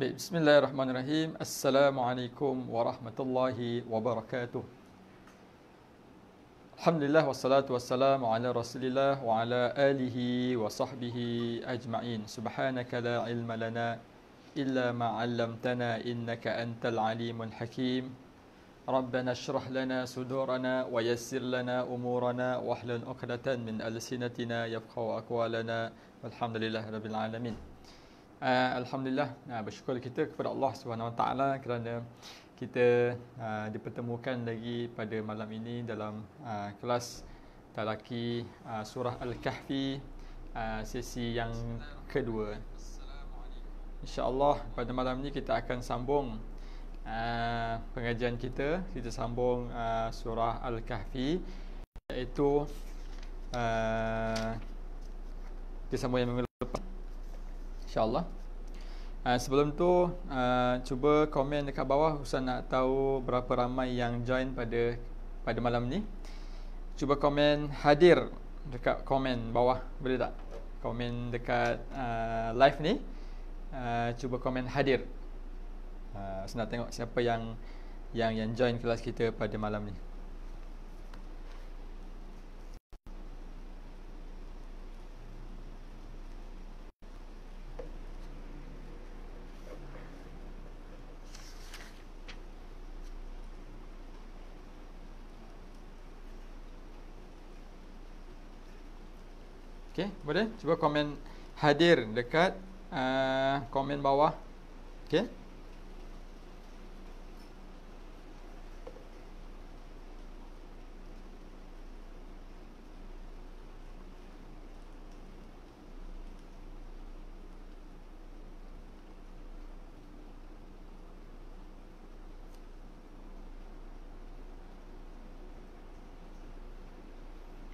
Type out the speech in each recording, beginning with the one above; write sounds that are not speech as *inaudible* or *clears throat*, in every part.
بسم الله الرحمن الرحيم السلام عليكم ورحمة الله وبركاته الحمد لله والصلاة والسلام على رسول الله وعلى آله وصحبه أجمعين سبحانك لا علم لنا إلا ما علمتنا إنك أنت العليم الحكيم ربنا اشرح لنا صدورنا ويسر لنا أمورنا واحلل عقدة من ألسنتنا يفقه أقوالنا والحمد لله رب العالمين uh, alhamdulillah uh, bersyukur kita kepada Allah Subhanahu taala kerana kita uh, dipertemukan lagi pada malam ini dalam uh, kelas talaki uh, surah al-kahfi uh, sesi yang kedua insyaallah pada malam ini kita akan sambung uh, pengajian kita kita sambung uh, surah al-kahfi iaitu uh, kita sambung yang InsyaAllah uh, Sebelum tu uh, Cuba komen dekat bawah Usah nak tahu Berapa ramai yang join pada Pada malam ni Cuba komen hadir Dekat komen bawah Boleh tak? Komen dekat uh, live ni uh, Cuba komen hadir uh, Ustaz nak tengok siapa yang Yang yang join kelas kita pada malam ni Okay, boleh? Cuba komen hadir dekat uh, komen bawah.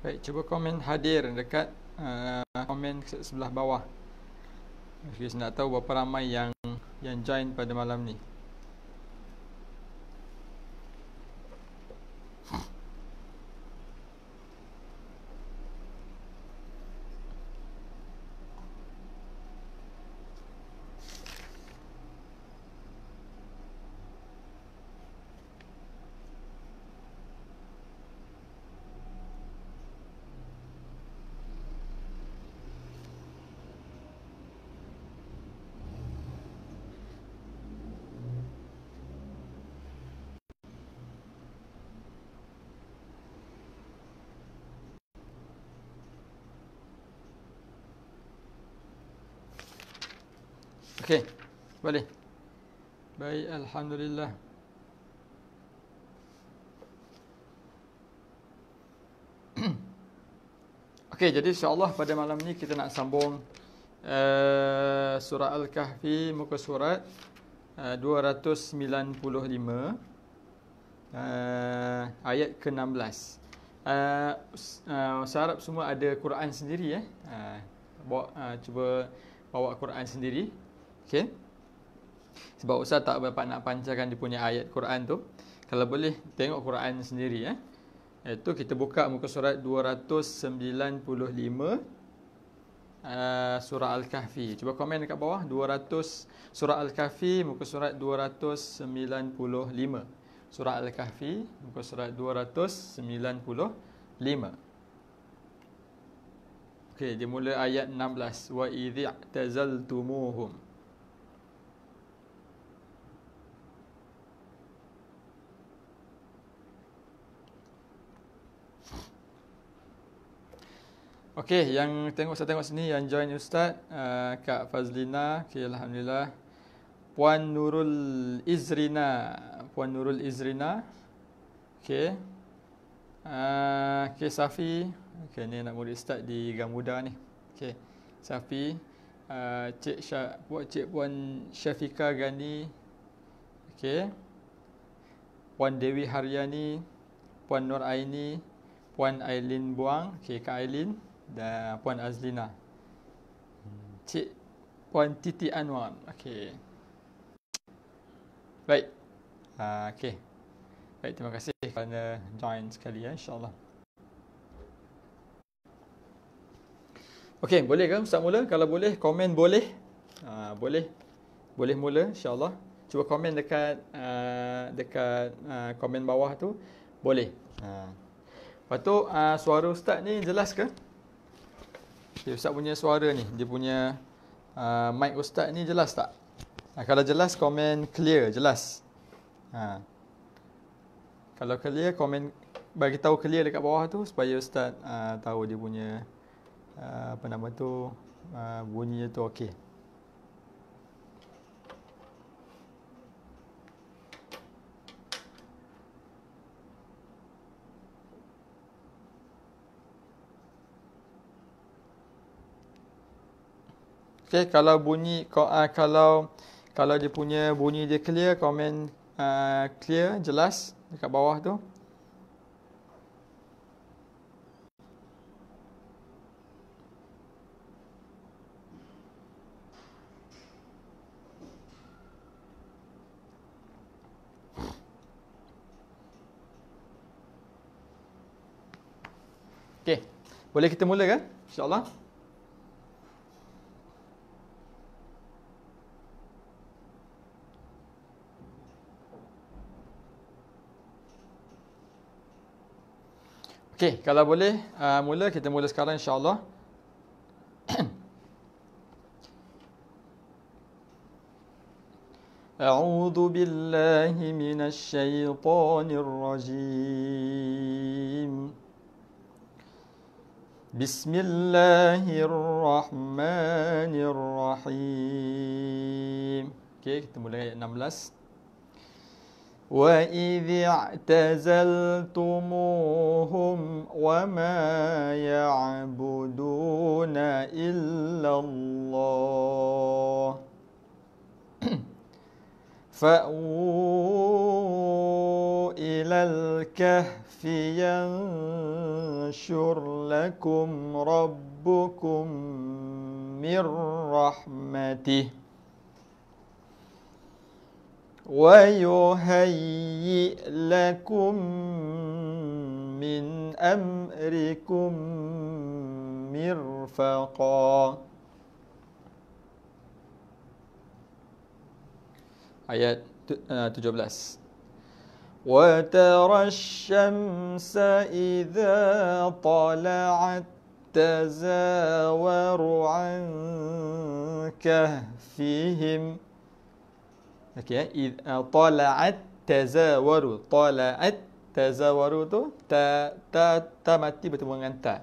Okay, cuba komen hadir dekat uh, komen sebelah bawah. Saya nak tahu berapa ramai yang yang join pada malam ni. Okey. Boleh. Baik, alhamdulillah. *clears throat* Okey, jadi insya-Allah pada malam ni kita nak sambung uh, surah Al-Kahfi muka surat uh, 295 uh, ayat ke-16. Uh, uh, saya harap semua ada Quran sendiri eh. Uh, bawa uh, cuba bawa Quran sendiri Okay. Sebab Ustaz tak dapat nak panjangkan dia punya ayat Quran tu. Kalau boleh tengok Quran sendiri. Eh. Itu kita buka muka surat 295 uh, eh, surah Al-Kahfi. Cuba komen dekat bawah. 200 surah Al-Kahfi muka surat 295. Surah Al-Kahfi muka surat 295. Okey, dia mula ayat 16. Wa idza'tazaltumuhum. Okey, yang tengok saya tengok sini yang join Ustaz uh, Kak Fazlina, okay, Alhamdulillah Puan Nurul Izrina Puan Nurul Izrina Okey uh, Okey, Safi Okey, ni nak mula Ustaz di Gamuda ni Okey, Safi uh, Cik, Syah, Puan, Cik Puan Syafika Gani Okey Puan Dewi Haryani Puan Nur Aini Puan Ailin Buang Okey, Kak Ailin dan Puan Azlina. Cik Puan Titi Anwar. Okey. Baik. Uh, Okey. Baik, terima kasih kerana join sekali ya, Allah. Okey, boleh ke Ustaz mula? Kalau boleh, komen boleh. Uh, boleh. Boleh mula, Allah. Cuba komen dekat uh, dekat uh, komen bawah tu. Boleh. Uh. Lepas tu, uh, suara Ustaz ni jelas ke? Okey, ustaz punya suara ni, dia punya uh, mic ustaz ni jelas tak? Uh, kalau jelas komen clear, jelas. Ha. Kalau clear komen bagi tahu clear dekat bawah tu supaya ustaz uh, tahu dia punya uh, apa nama tu uh, bunyinya tu okey. Okey, kalau bunyi kau ah, kalau kalau dia punya bunyi dia clear, komen uh, clear, jelas dekat bawah tu. Okey. Boleh kita mulakan? kan? InsyaAllah. Okey, kalau boleh uh, mula kita mula sekarang insya-Allah. أعوذ بالله من الشيطان الرجيم بسم الله الرحمن الرحيم كيف تمولي نملست وإذ اعتزلتموهم وما يعبدون إلا الله *clears throat* فأووا إلى الكهف ينشر لكم ربكم من رحمته ويهيئ لكم من أمركم مرفقا آيات 17 آه، وترى الشمس إذا طلعت تزاور عن كهفهم Okey, eh. eh, talat tazawaru. talat tazawaru tu ta ta ta mati bertemu dengan ta.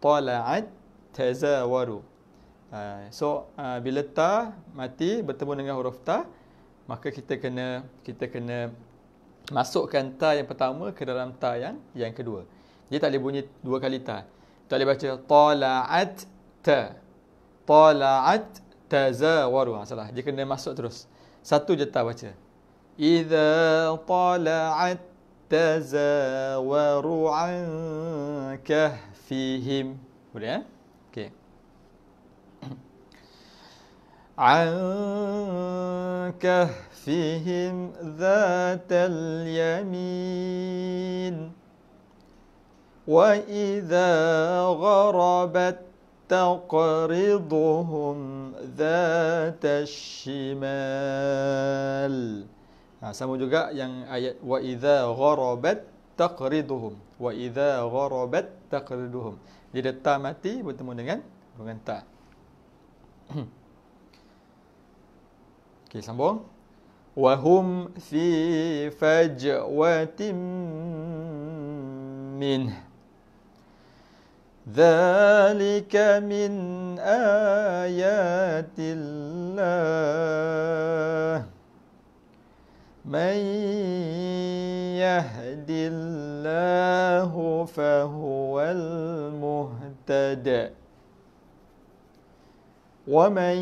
talat tazawaru. Ah, so uh, bila ta mati bertemu dengan huruf ta, maka kita kena kita kena masukkan ta yang pertama ke dalam ta yang yang kedua. Jadi tak boleh bunyi dua kali ta. Tak boleh baca talat ta. talat tazawaru. Ah, salah. Dia kena masuk terus. Satu je tak baca. Idza tala'at tazawaru an kahfihim. Boleh eh? Okey. anka عن كهفهم yamin wa وإذا غربت تقرضهم ذات الشمال ha, sama juga yang ayat wa idza gharabat taqriduhum wa idza gharabat taqriduhum jadi ta mati bertemu dengan dengan ta *clears throat* okey sambung wa hum fi fajwatin minhu ذلك من آيات الله من يهد الله فهو المهتد ومن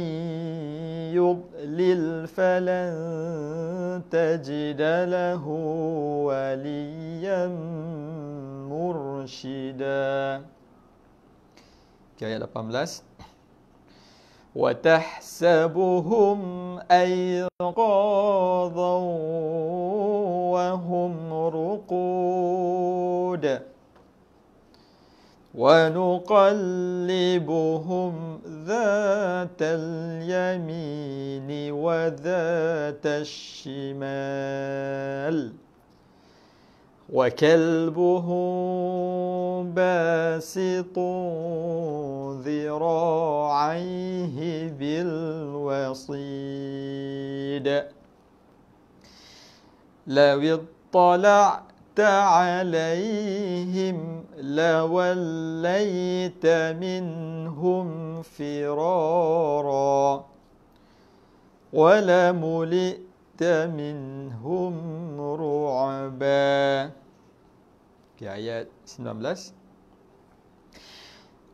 يضلل فلن تجد له وليا مرشداً Okey ayat 18. وَتَحْسَبُهُمْ أَيْقَاظًا وَهُمْ رُقُودٌ ونقلبهم ذات اليمين وذات الشمال وكلبه باسط ذراعيه بالوصيد لو اطلعت عليهم لوليت منهم فرارا ولملئت أشدت منهم رعبا في آيات 19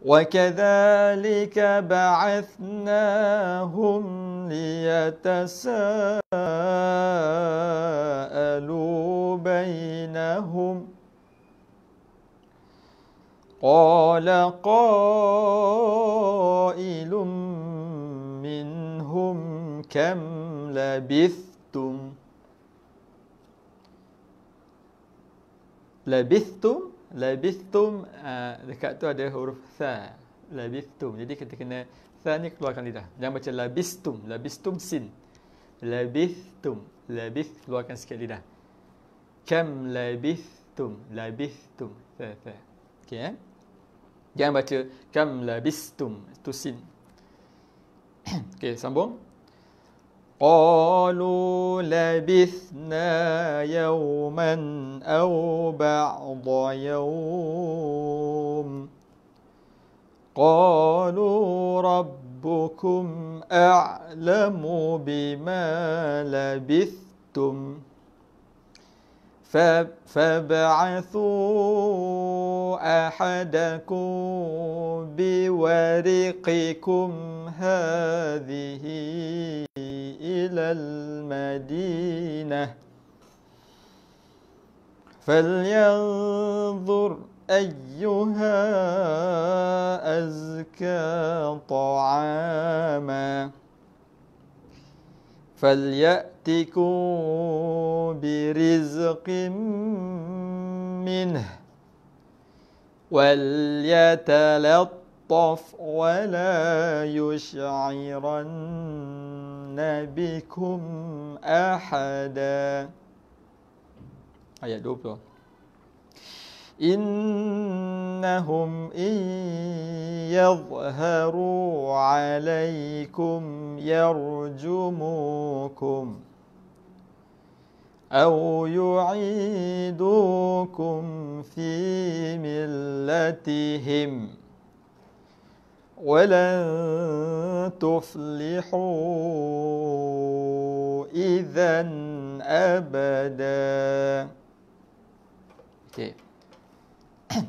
وكذلك بعثناهم ليتساءلوا بينهم قال قائل منهم كم لبثت labithtum labithtum labithtum uh, dekat tu ada huruf sa labithtum jadi kita kena sa ni keluarkan lidah jangan baca labistum labistum sin labithtum labith keluarkan sikit lidah kam labithtum labithtum sa sa okey eh? jangan baca kam labistum tu sin *coughs* okey sambung قالوا لبثنا يوما أو بعض يوم قالوا ربكم أعلم بما لبثتم فابعثوا أحدكم بورقكم هذه إلى المدينة فلينظر أيها أزكى طعاما فليأتكوا برزق منه وليتلطف يلطف ولا يشعرن بكم أحدا ayat آية 20 إنهم إن يظهروا عليكم يرجموكم أو يعيدوكم في ملتهم ولن تفلحوا إذا أبدا okay.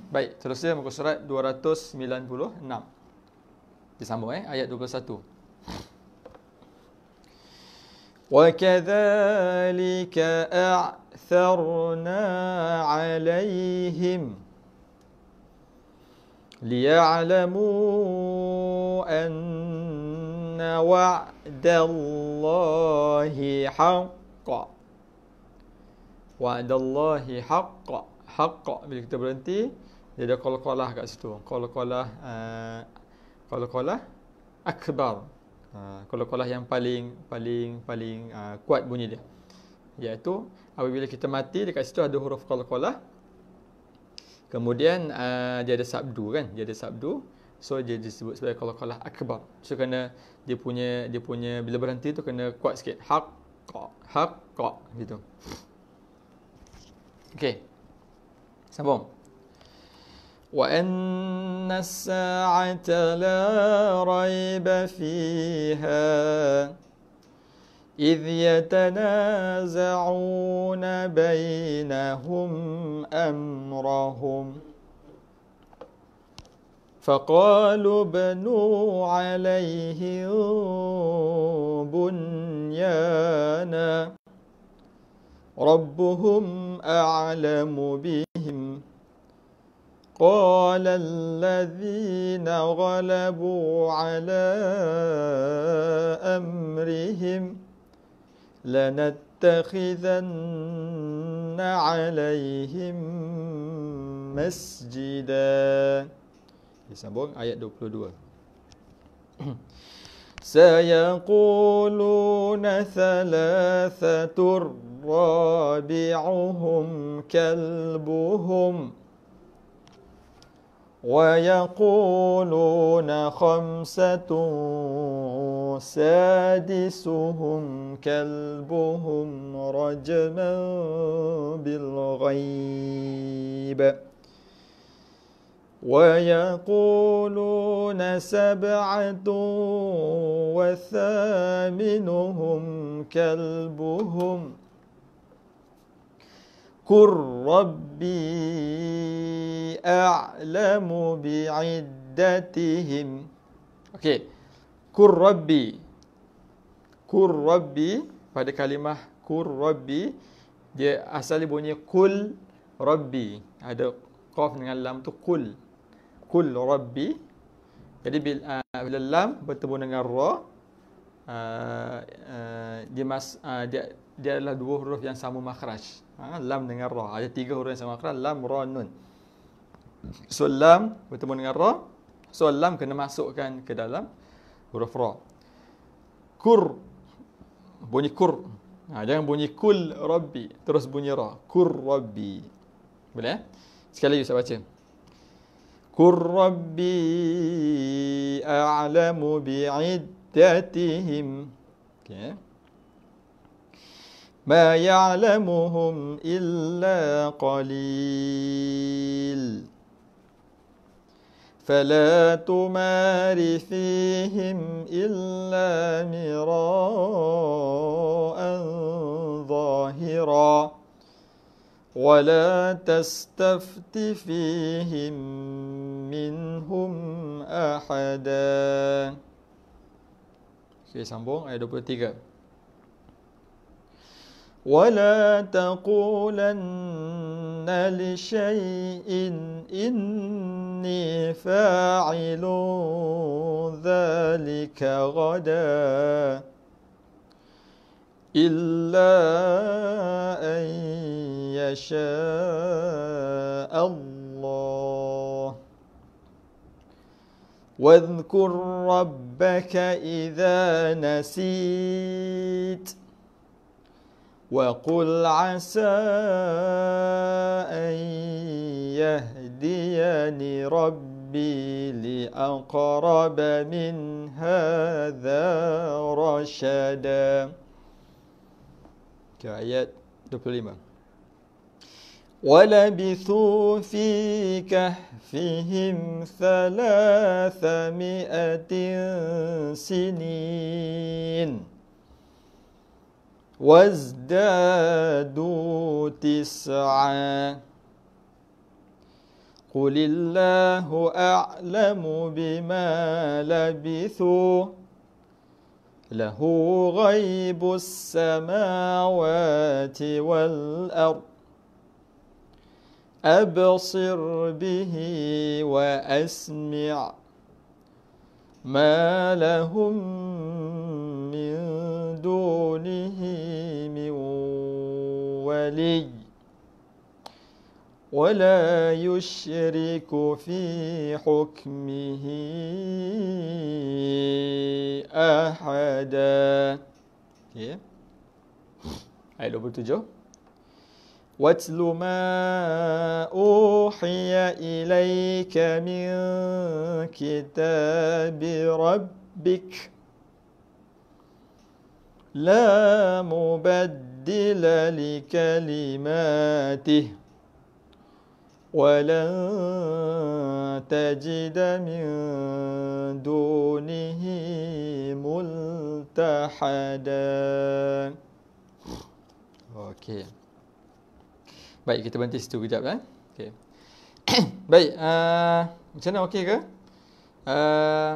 Baik, terusnya muka surat 296. Disambung eh ayat 21. وكذلك أعثرنا عليهم ليعلموا أن وعد الله حق وعد الله حق حق bila kita berhenti dia ada qalqalah kat situ qalqalah uh, eh, qalqalah akbar ha, qalqalah uh, yang paling paling paling uh, kuat bunyi dia iaitu apabila kita mati dekat situ ada huruf qalqalah Kemudian uh, dia ada sabdu kan, dia ada sabdu. So dia disebut sebagai qalqalah akbar. So kena dia punya dia punya bila berhenti tu kena kuat sikit. Haq qa haq qa gitu. Okey. Sambung. Wa anna saata la rayba fiha. إذ يتنازعون بينهم أمرهم فقالوا بنوا عليهم بنيانا ربهم أعلم بهم قال الذين غلبوا على لنتخذن عليهم مسجدا Disambung ayat 22 *clears throat* سيقولون ثلاثة رابعهم كلبهم ويقولون خمسة سادسهم كلبهم رجما بالغيب ويقولون سبعة وثامنهم كلبهم قل ربي أعلم بعدتهم Okay. kur rabbi kur rabbi pada kalimah kur rabbi dia asalnya bunyi kul rabbi ada qaf dengan lam tu kul kul rabbi jadi bila, uh, bila lam bertemu dengan ra uh, uh, dia mas uh, dia dia adalah dua huruf yang sama makhraj ha, lam dengan ra ada tiga huruf yang sama makhraj lam ra nun so lam bertemu dengan ra so lam kena masukkan ke dalam huruf ra kur bunyi kur ha, jangan bunyi kul rabbi terus bunyi ra kur rabbi boleh eh? sekali lagi saya baca kur rabbi a'lamu bi'iddatihim okey ما يعلمهم إلا قليل فلا تمار فيهم إلا مراء ظاهرا ولا تستفت فيهم منهم أحدا Okay, sambung ayat 23. ولا تقولن لشيء إني فاعل ذلك غدا إلا أن يشاء الله واذكر ربك إذا نسيت وقل عسى أن يهديني ربي لأقرب من هذا رشدا كآيات ayat 25 ولبثوا في كهفهم ثلاثمائة سنين وازدادوا تسعا قل الله أعلم بما لبثوا له غيب السماوات والأرض أبصر به وأسمع ما لهم دونه من ولي ولا يشرك في حكمه أحدا okay. Ayat 27 واتل ما أوحي إليك من كتاب ربك لا مبدل لكلماته ولن تجد من دونه ملتحدا Okey. Baik, kita berhenti situ kejap eh. Okey. Baik, uh, macam mana okey ke? Uh,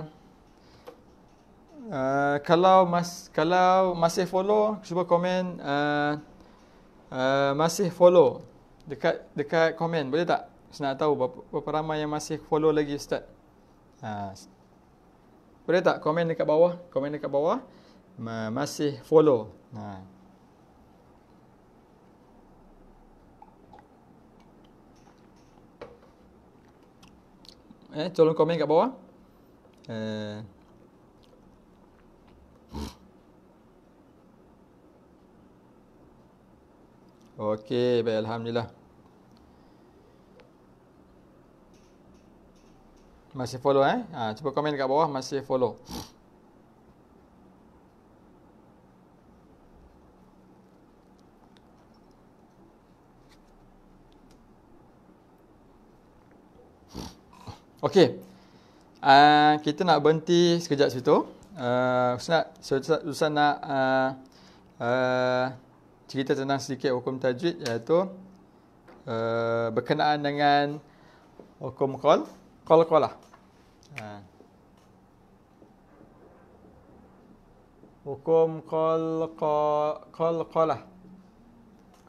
Uh, kalau mas kalau masih follow cuba komen uh, uh, masih follow dekat dekat komen boleh tak saya nak tahu berapa, berapa ramai yang masih follow lagi ustaz uh, boleh tak komen dekat bawah komen dekat bawah Ma, masih follow ha uh. Eh, tolong komen dekat bawah. Eh, Okey, baik alhamdulillah. Masih follow eh? Ha, cuba komen dekat bawah masih follow. Okey. Uh, kita nak berhenti sekejap situ. Uh, Ustaz, Ustaz, Ustaz nak uh, uh, cerita tentang sedikit hukum tajwid iaitu uh, berkenaan dengan hukum qol qol qola ha. hukum qol qol qola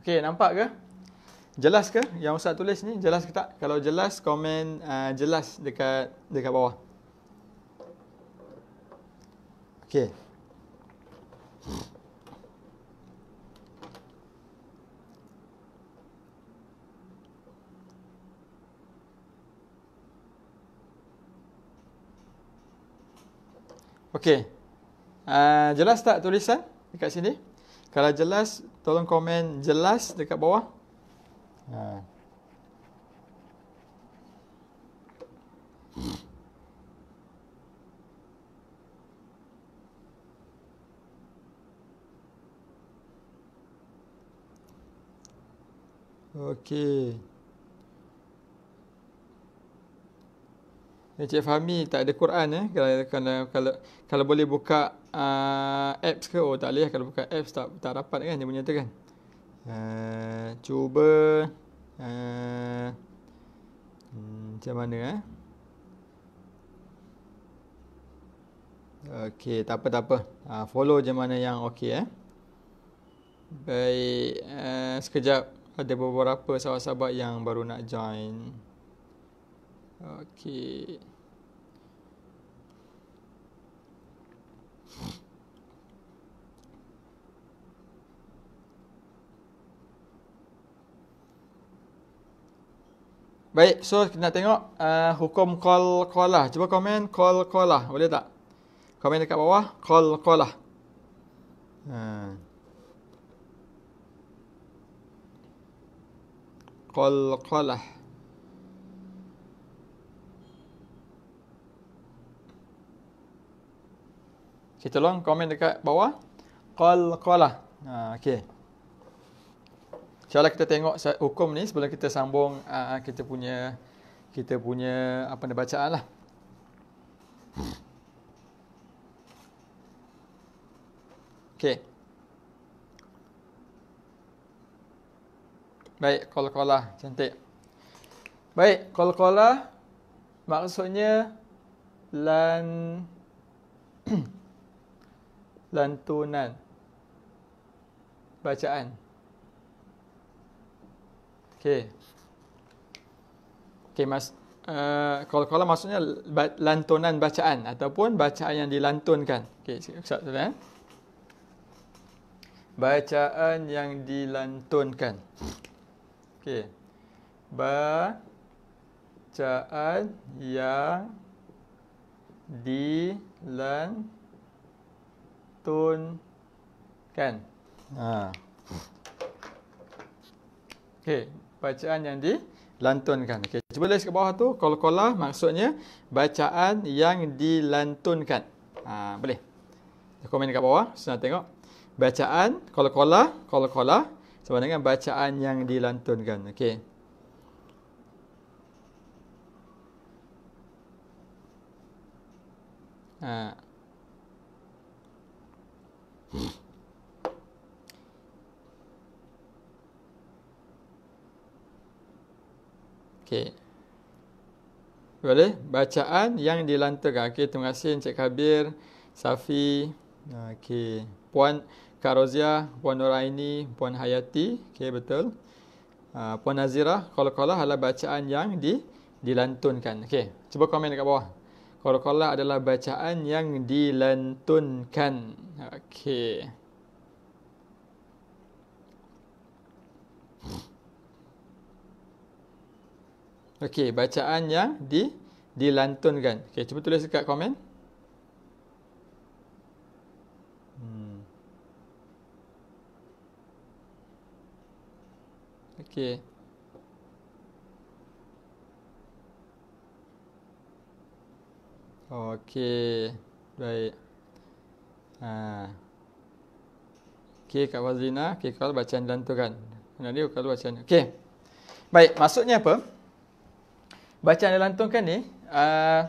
okey nampak ke jelas ke yang ustaz tulis ni jelas ke tak kalau jelas komen uh, jelas dekat dekat bawah okey Okey. Uh, jelas tak tulisan dekat sini? Kalau jelas, tolong komen jelas dekat bawah. Ha. Okey. Encik Fahmi tak ada Quran eh. Kalau kalau kalau, kalau boleh buka uh, apps ke? Oh tak boleh lah kalau buka apps tak tak dapat kan dia punya tu kan. Uh, cuba uh, hmm, macam mana eh? Okey, tak apa tak apa. Uh, follow je mana yang okey eh. Baik, uh, sekejap ada beberapa sahabat-sahabat yang baru nak join. Okey. Baik, so kita nak tengok uh, hukum call kola. Cuba komen call kola, boleh tak? Komen dekat bawah call kola. Ha. kola. Hmm. Okay, tolong komen dekat bawah. Qal qalah. Ha, okay. InsyaAllah kita tengok hukum ni sebelum kita sambung uh, kita punya kita punya apa nak bacaan lah. Okay. Baik, qalqalah cantik. Baik, qalqalah maksudnya lan *clears throat* *coughs* lantunan bacaan. Okey. Okey mas uh, eh, kalau kalau maksudnya lantunan bacaan ataupun bacaan yang dilantunkan. Okey, ustaz eh? Bacaan yang dilantunkan. Okey. Bacaan yang dilantunkan tun kan ha okey bacaan yang dilantunkan okey cuba list kat bawah tu kol-kola maksudnya bacaan yang dilantunkan ha boleh komen kat bawah senang tengok bacaan kol-kola kol-kola sama dengan bacaan yang dilantunkan okey ha Okey. Boleh? Bacaan yang dilantarkan. Okey, terima kasih Encik Kabir, Safi, okay. Puan Kak Rozia, Puan Noraini, Puan Hayati. Okey, betul. Uh, Puan Nazira, kalau-kalau adalah bacaan yang di dilantunkan. Okey, cuba komen dekat bawah. Qoraqalah adalah bacaan yang dilantunkan. Okey. Okey, bacaan yang di dilantunkan. Okey, cuba tulis dekat komen. Hmm. Okay. Okey. Baik. Ha. Okey kat wazina, okey kalau bacaan lantunan. Nanti kalau bacaan. Okey. Baik, maksudnya apa? Bacaan lantunkan ni, uh,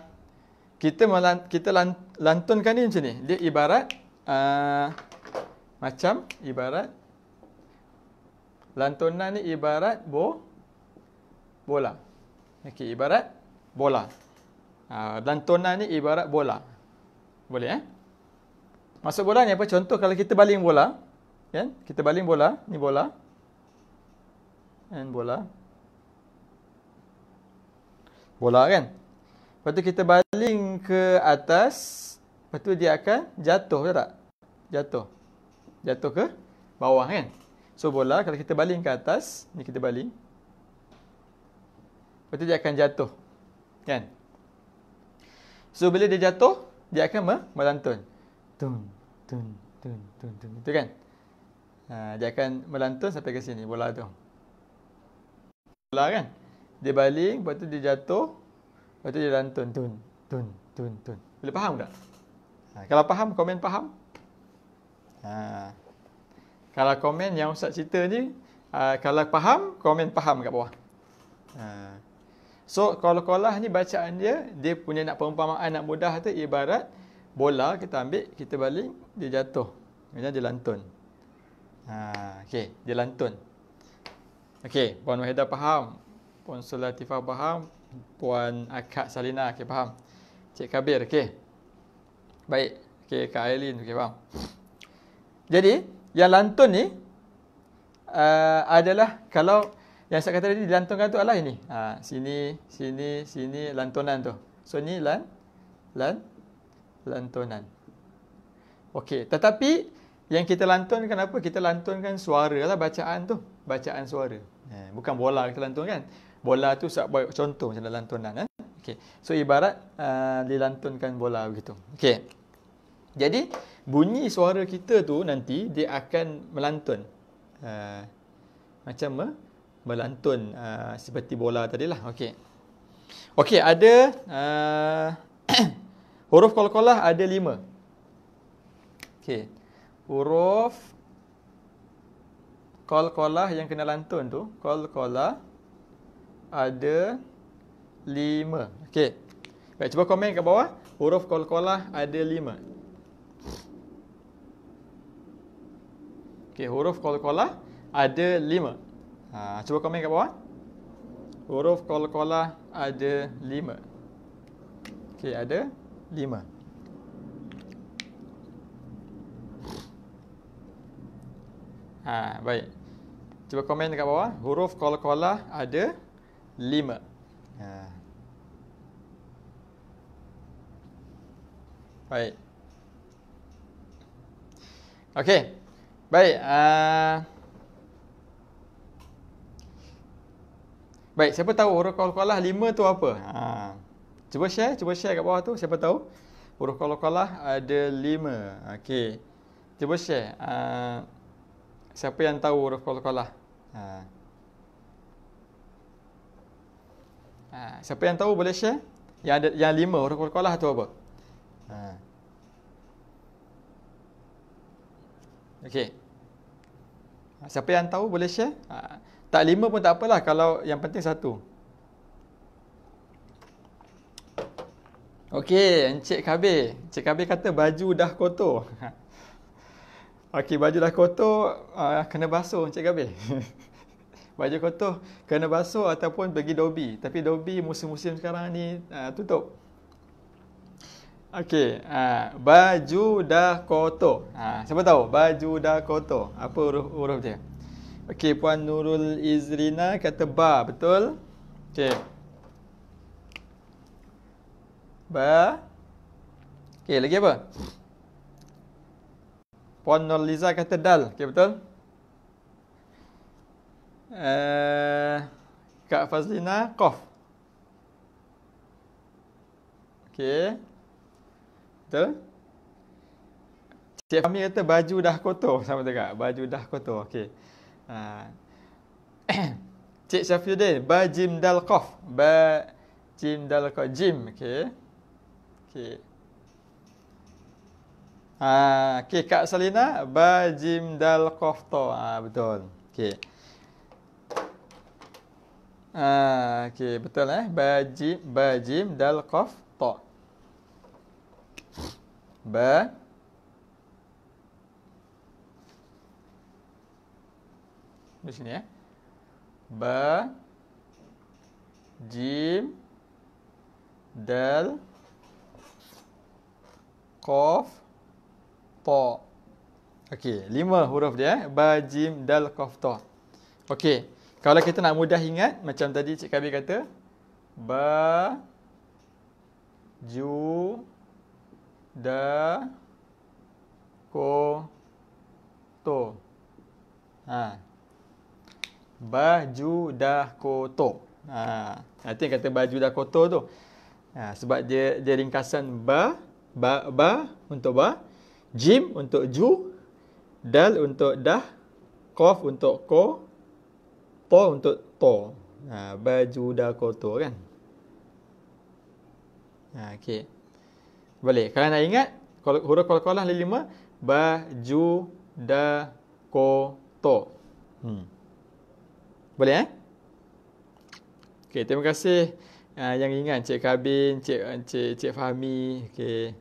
kita melan, kita lantunkan ni macam ni. Dia ibarat uh, macam ibarat lantunan ni ibarat bo bola. Okey, ibarat bola. Ha, dan lantunan ni ibarat bola. Boleh eh? Masuk bola ni apa? Contoh kalau kita baling bola. Kan? Kita baling bola. Ni bola. And bola. Bola kan? Lepas tu kita baling ke atas. Lepas tu dia akan jatuh ke tak? Jatuh. Jatuh ke bawah kan? So bola kalau kita baling ke atas. Ni kita baling. Lepas tu dia akan jatuh. Kan? So bila dia jatuh, dia akan melantun. Tun tun tun tun tun. Itu kan? Ha, dia akan melantun sampai ke sini bola tu. Bola kan? Dia baling, lepas tu dia jatuh, lepas tu dia lantun tun tun tun tun. Boleh faham tak? Ha, kalau faham, komen faham. Ha. Kalau komen yang Ustaz cerita ni, uh, kalau faham, komen faham kat bawah. Ha. So kalau kolah ni bacaan dia, dia punya nak perumpamaan nak mudah tu ibarat bola kita ambil, kita baling, dia jatuh. Maksudnya dia lantun. Ha, okay, dia lantun. Okay, Puan Wahidah faham. Puan Sulatifah faham. Puan Akak Salina, okay, faham. Cik Kabir, okay. Baik. Okay, Kak Aileen, okay, faham. Jadi, yang lantun ni uh, adalah kalau... Yang saya kata tadi dilantunkan tu adalah ini. Ha, sini, sini, sini lantunan tu. So ni lan lan lantunan. Okey, tetapi yang kita lantunkan apa? Kita lantunkan suara lah bacaan tu. Bacaan suara. Eh, bukan bola kita lantunkan. Bola tu sebab contoh macam lantunan. Eh? Okey. So ibarat uh, dilantunkan bola begitu. Okey. Jadi bunyi suara kita tu nanti dia akan melantun. Uh, macam melantun uh, seperti bola tadi lah. Okey. Okey, ada uh, *coughs* huruf kolah ada lima. Okey. Huruf kol-kolah yang kena lantun tu, kol-kolah ada lima. Okey. Baik, cuba komen kat bawah. Huruf kol-kolah ada lima. Okey, huruf kol-kolah ada lima. Ha, cuba komen kat bawah. Huruf kol-kolah ada lima. Okey, ada lima. Ha, baik. Cuba komen dekat bawah. Huruf kol-kolah ada lima. Ha. Baik. Okey. Baik. Uh, Baik, siapa tahu huruf qalqalah lima tu apa? Ha. Cuba share, cuba share kat bawah tu siapa tahu. Huruf qalqalah ada lima, Okey. Cuba share. Uh, siapa yang tahu huruf qalqalah? Ha. Ha. siapa yang tahu boleh share? Yang ada yang 5 huruf qalqalah tu apa? Ha. Okey. Siapa yang tahu boleh share? Ha. Tak lima pun tak apalah kalau yang penting satu. Okey, Encik Kabe. Encik Kabe kata baju dah kotor. *laughs* Okey, baju dah kotor, uh, kena basuh Encik Kabe. *laughs* baju kotor, kena basuh ataupun pergi dobi. Tapi dobi musim-musim sekarang ni uh, tutup. Okey, uh, baju dah kotor. Uh, siapa tahu, baju dah kotor. Apa huruf-huruf dia? Okey, Puan Nurul Izrina kata ba, betul? Okey. Ba. Okey, lagi apa? Puan Nur Liza kata dal. Okey, betul? Uh, Kak Fazlina, kof. Okey. Betul? Cik Fahmi kata baju dah kotor. Sama dekat. Baju dah kotor. Okey. Ha. *coughs* Cik Syafiuddin, ba jim dal qaf. Ba jim dal qaf. Jim, okey. Okey. Ha, okey Kak Salina, ba jim dal qaf to. Ha, betul. Okey. Ha, okey, betul eh. Ba jim ba jim dal qaf to. Ba di sini ya. Ba jim dal qaf ta. Okey, lima huruf dia eh. Ba jim dal qaf ta. Okey. Kalau kita nak mudah ingat macam tadi Cik Kabi kata ba ju da ko to. Ha, baju dah kotor. Ha, nanti kata baju dah kotor tu. Ha, sebab dia, dia ringkasan ba, ba, ba untuk ba, jim untuk ju, dal untuk dah, kof untuk ko, to untuk to. Ha, baju dah kotor kan? Ha, okay. Boleh. Kalau nak ingat, huruf kol-kolah lima, baju dah kotor. Hmm. Boleh eh? Okey, terima kasih uh, yang ingat Cik Kabin, Cik eh, Cik Cik Fahmi. Okey.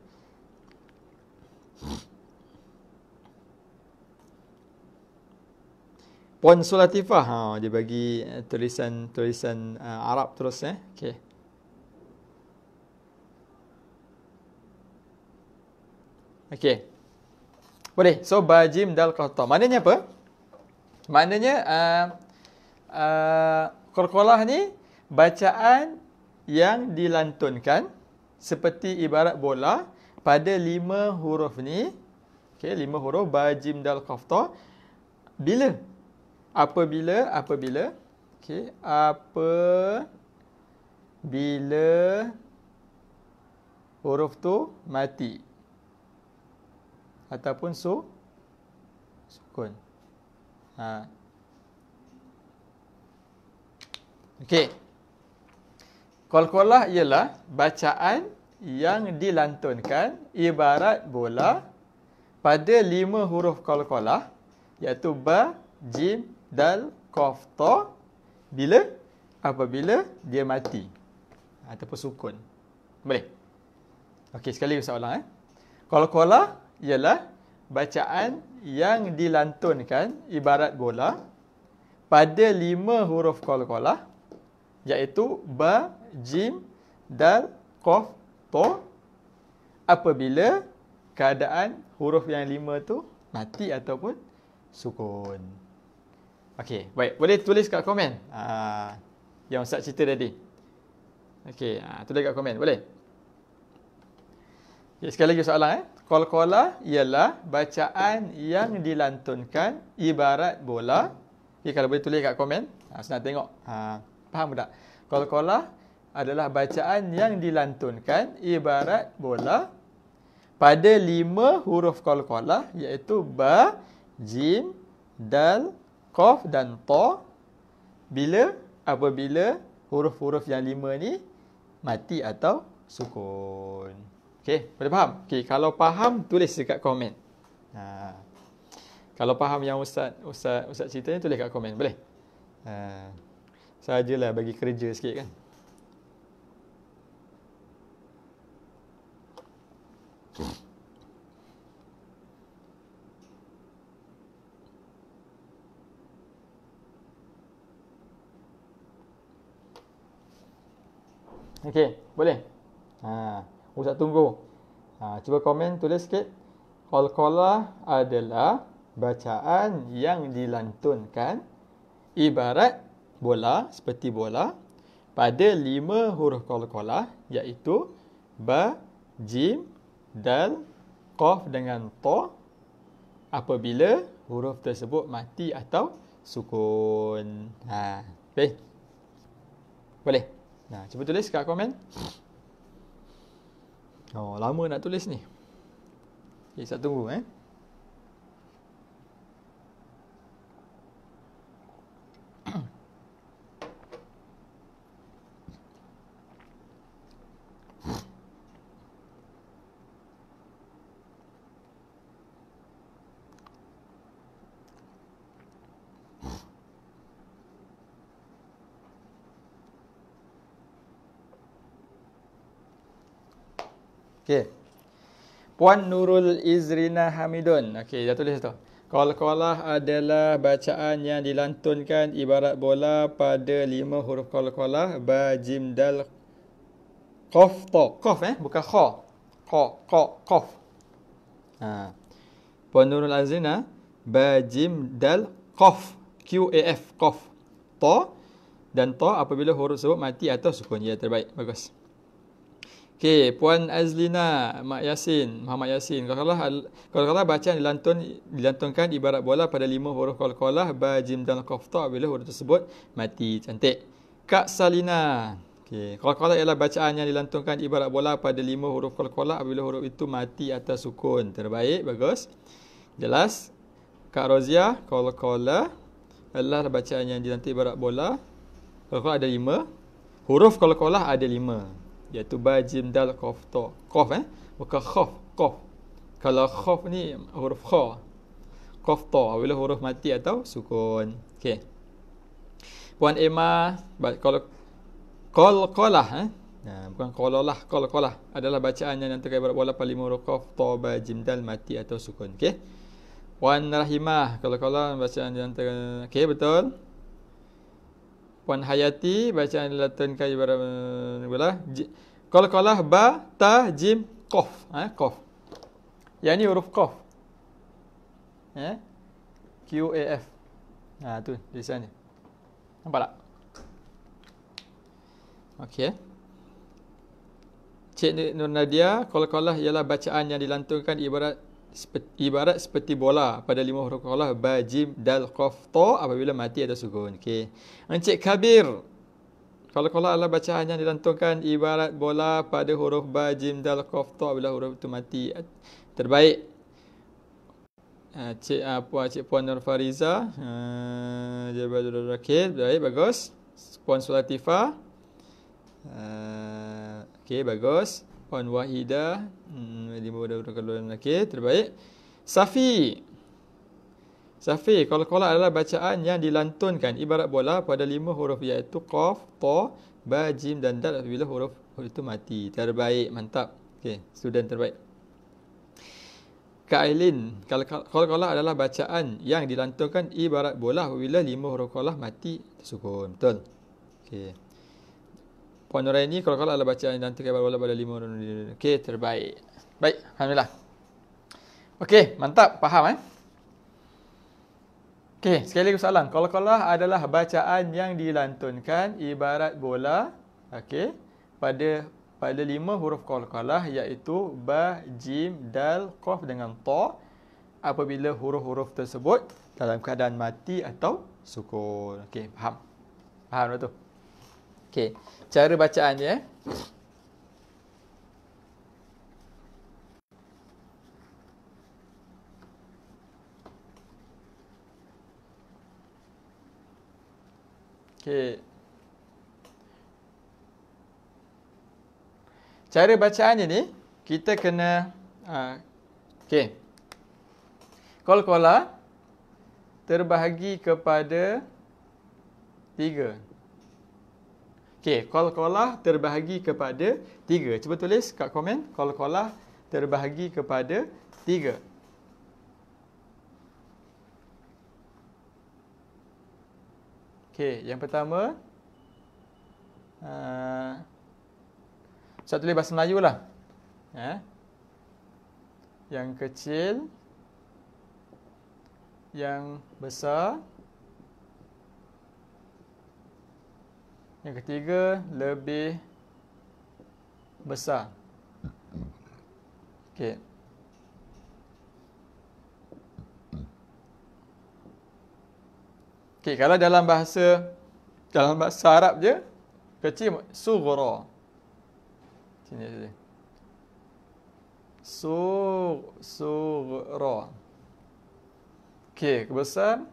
Puan Sulatifah ha dia bagi tulisan-tulisan eh, uh, ah, Arab terus eh. Okey. Okey. Boleh. So bajim dal qata. Maknanya apa? Maknanya uh, uh, ah, qalqalah ni bacaan yang dilantunkan seperti ibarat bola pada lima huruf ni okay lima huruf bajim jim dal qaf ta bila apabila apabila okay apa bila huruf tu mati ataupun so sukun ha Okey. Qalqalah ialah bacaan yang dilantunkan ibarat bola pada lima huruf qalqalah iaitu ba, jim, dal, qaf, ta bila apabila dia mati ataupun sukun. Boleh. Okey, sekali saya ulang eh. Qalqalah ialah bacaan yang dilantunkan ibarat bola pada lima huruf qalqalah kol iaitu ba, jim, dal, qaf, to, apabila keadaan huruf yang lima tu mati ataupun sukun. Okey, baik. Boleh tulis kat komen. Uh, yang Ustaz cerita tadi. Okey, uh, tulis kat komen. Boleh? Okay, sekali lagi soalan. Eh. Kolkola ialah bacaan yang dilantunkan ibarat bola. Okay, kalau boleh tulis kat komen. Uh, senang tengok. Uh, Faham tak? Qalqalah adalah bacaan yang dilantunkan ibarat bola pada lima huruf qalqalah iaitu ba, jim, dal, qaf dan ta bila apabila huruf-huruf yang lima ni mati atau sukun. Okey, boleh faham? Okey, kalau faham tulis dekat komen. Ha. Kalau faham yang ustaz ustaz ustaz ceritanya tulis dekat komen, boleh? Ha sajalah bagi kerja sikit kan. Okey, boleh? Ha, Ustaz tunggu. Ha, cuba komen tulis sikit. Qalqalah adalah bacaan yang dilantunkan ibarat bola seperti bola pada lima huruf qalqalah iaitu ba, jim, dal, qaf dengan ta apabila huruf tersebut mati atau sukun. Ha, boleh. boleh. Nah, cuba tulis kat komen. Oh, lama nak tulis ni. Okay, saya tunggu eh. Puan Nurul Izrina Hamidun. Okey, dah tulis tu. Qalqalah adalah bacaan yang dilantunkan ibarat bola pada lima huruf qalqalah ba jim dal qaf ta qaf eh bukan kha kha qa qaf ha Puan Nurul Azrina ba jim dal qaf q a f qaf ta dan ta apabila huruf sebut mati atau sukun ya terbaik bagus Okey, Puan Azlina Mak Yasin, Muhammad Yasin. Kalau kalau kalau bacaan dilantun dilantunkan ibarat bola pada lima huruf qalqalah ba jim dan qaf ta bila huruf tersebut mati. Cantik. Kak Salina. Okey, qalqalah ialah bacaan yang dilantunkan ibarat bola pada lima huruf qalqalah bila huruf itu mati atas sukun. Terbaik, bagus. Jelas. Kak Rozia, qalqalah adalah bacaan yang dilantun ibarat bola. Qalqalah ada lima. Huruf qalqalah ada lima iaitu ba jim dal qaf ta qaf eh maka khaf qaf kalau khaf ni huruf kha qaf ta apabila huruf mati atau sukun okey puan ema kalau qal qalah eh Nah, bukan kololah, kololah adalah bacaannya yang terkait pada wala palimu rukuf ta ba jim dal mati atau sukun. Okey. Wan rahimah, kalau kolah bacaan yang terkait okey betul. Puan Hayati bacaan Latin kayu bara eh, Kalau kalah ba ta jim kof, ha, kof. Yang ni huruf kof. eh, Q A F. Ha tu di sana. Nampak tak? Okey. Cik Nur Nadia, kalau kalau ialah bacaan yang dilantunkan ibarat ibarat seperti bola pada lima huruf Allah bajim dal qaf ta apabila mati atau sukun okey encik kabir kalau kala Allah bacaan yang dilantungkan ibarat bola pada huruf bajim dal qaf ta apabila huruf itu mati terbaik ah, Cik apa ah, Cik Puan Nur Fariza ah, dia baru rakit baik bagus Puan Sulatifa Okey, bagus. Puan Wahida hmm, Di bawah dua kalau Okey terbaik Safi Safi kalau kolak adalah bacaan yang dilantunkan Ibarat bola pada lima huruf iaitu Qaf, Ta, Ba, Jim dan Dal Apabila huruf huruf itu mati Terbaik Mantap Okay, student terbaik Kak Ailin kalau kolak adalah bacaan yang dilantunkan Ibarat bola apabila lima huruf kolak mati Tersukun Betul Okay. Puan Nuraini kalau kalau ada lah bacaan dan tiga bola pada lima Okey, terbaik. Baik, alhamdulillah. Okey, mantap, faham eh? Okey, sekali lagi soalan. Kalau kalau adalah bacaan yang dilantunkan ibarat bola, okey, pada pada lima huruf qalqalah iaitu ba, jim, dal, qaf dengan ta apabila huruf-huruf tersebut dalam keadaan mati atau sukun. Okey, faham? Faham betul. Okey, cara bacaannya eh. Okey. Cara bacaannya ni kita kena uh, okey. Kol-kola terbahagi kepada tiga. Okey, kol-kolah terbahagi kepada tiga. Cuba tulis kat komen. Kol-kolah terbahagi kepada tiga. Okey, yang pertama. Uh, saya tulis bahasa Melayu lah. Eh? Yang kecil. Yang besar. Yang besar. Yang ketiga lebih besar. Okey. Okey, kalau dalam bahasa dalam bahasa Arab je kecil sughra. Sini sini. Su sughra. Okey, kebesar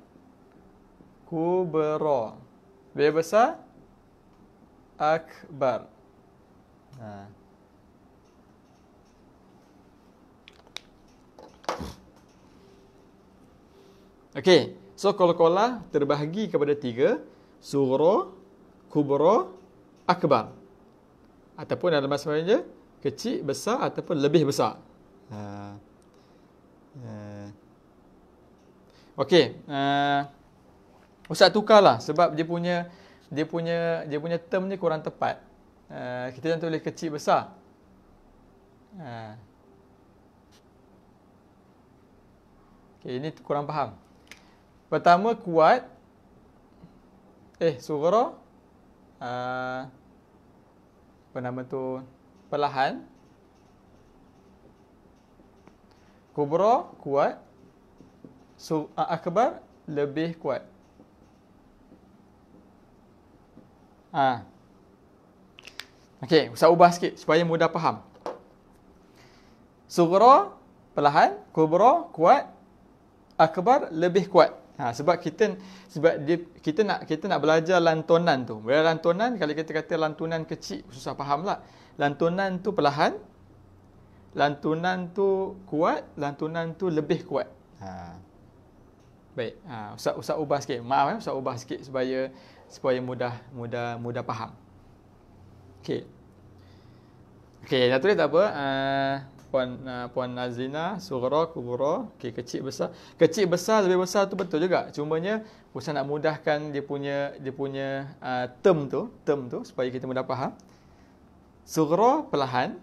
kubra. Lebih besar? Akbar. Ha. Okey. So coca kola terbahagi kepada tiga. Sugro, Kubro, Akbar. Ataupun dalam bahasa Melayu kecil, besar ataupun lebih besar. Uh, uh. Okey. Uh, Ustaz tukarlah sebab dia punya dia punya dia punya term ni kurang tepat. Uh, kita jangan tulis kecil besar. Uh. Eh. Okay, ini kurang faham. Pertama kuat. Eh, sugro. Uh, eh, apa nama tu? Perlahan. Kubro, kuat. Su, uh, akbar, lebih kuat. Ha. Okey, saya ubah sikit supaya mudah faham. Sughra perlahan, kubra kuat, akbar lebih kuat. Ha, sebab kita sebab dia, kita nak kita nak belajar lantunan tu. Bila lantunan kalau kita kata lantunan kecil susah faham lah. Lantunan tu perlahan, lantunan tu kuat, lantunan tu lebih kuat. Ha. Baik, ha, usah usah ubah sikit. Maaf eh, usah ubah sikit supaya supaya mudah mudah mudah faham. Okey. Okey, dah tulis tak apa. Uh, puan uh, puan Nazina, Sugra, Kubra, okey kecil besar. Kecil besar lebih besar tu betul juga. Cumanya usah nak mudahkan dia punya dia punya uh, term tu, term tu supaya kita mudah faham. Sugra perlahan,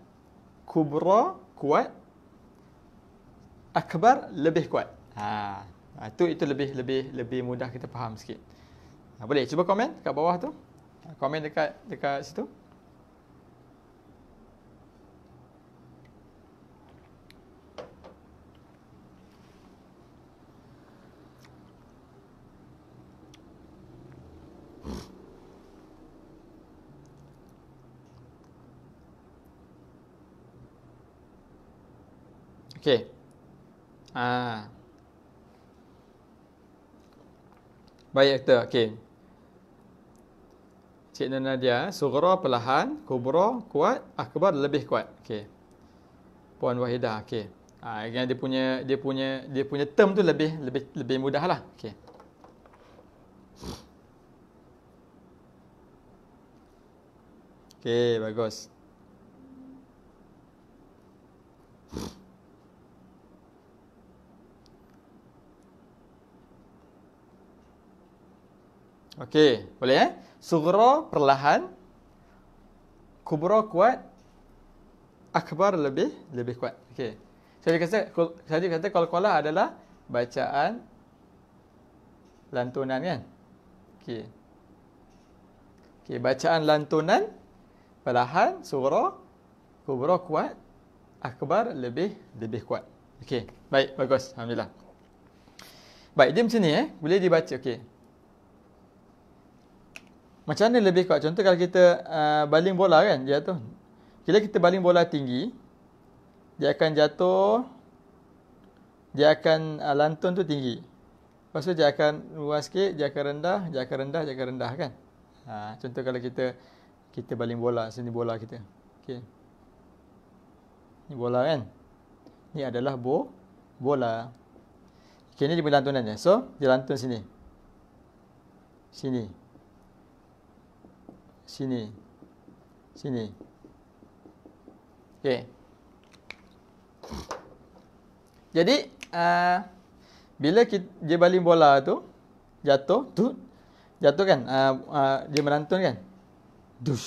Kubra kuat, Akbar lebih kuat. Ha. Ha, itu itu lebih lebih lebih mudah kita faham sikit. Ha, boleh cuba komen dekat bawah tu. Ha, komen dekat dekat situ. Okay. Ah. Ha. Baik kita, okey. Cik Nadia, Sugra perlahan, Kubra kuat, Akbar ah, lebih kuat. Okey. Puan Wahidah, okey. Ha, yang dia punya dia punya dia punya term tu lebih lebih lebih mudahlah. Okey. Okey, bagus. Okey, boleh eh? Sugra perlahan, kubra kuat, akbar lebih lebih kuat. Okey. Saya kata saya kata qalqalah adalah bacaan lantunan kan? Okey. Okey, bacaan lantunan perlahan, sugra, kubra kuat, akbar lebih lebih kuat. Okey, baik, bagus. Alhamdulillah. Baik, dia macam ni eh. Boleh dibaca. Okey. Macam mana lebih kuat? Contoh kalau kita uh, baling bola kan jatuh. Bila kita baling bola tinggi, dia akan jatuh, dia akan uh, lantun tu tinggi. Lepas tu dia akan luas sikit, dia akan rendah, dia akan rendah, dia akan rendah kan. Ha, contoh kalau kita kita baling bola, sini bola kita. Okay. Ini bola kan. Ini adalah bo bola. Okay, ini dia lantunannya. So, dia lantun Sini. Sini sini sini okey jadi uh, bila kita, dia baling bola tu jatuh tu jatuh kan uh, uh, dia merantun kan dus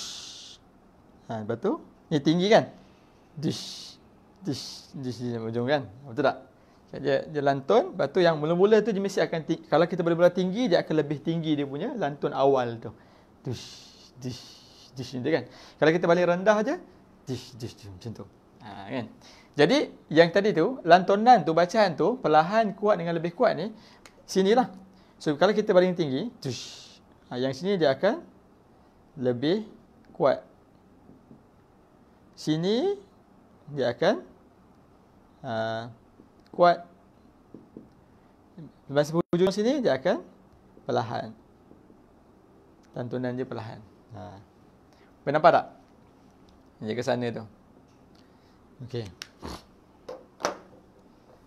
ha lepas tu ni tinggi kan dus dus dus di hujung kan betul tak dia, dia lantun lepas tu yang mula-mula tu dia mesti akan kalau kita boleh bola tinggi dia akan lebih tinggi dia punya lantun awal tu dush dish dish dia kan. Kalau kita balik rendah aja dish dish dish macam tu. Ha, kan. Jadi yang tadi tu lantunan tu bacaan tu perlahan kuat dengan lebih kuat ni sinilah. So kalau kita balik tinggi dish. Ha, yang sini dia akan lebih kuat. Sini dia akan uh, kuat. Masa hujung sini dia akan perlahan. Lantunan dia perlahan. Ha. Boleh nampak tak? Dia ke sana tu. Okey.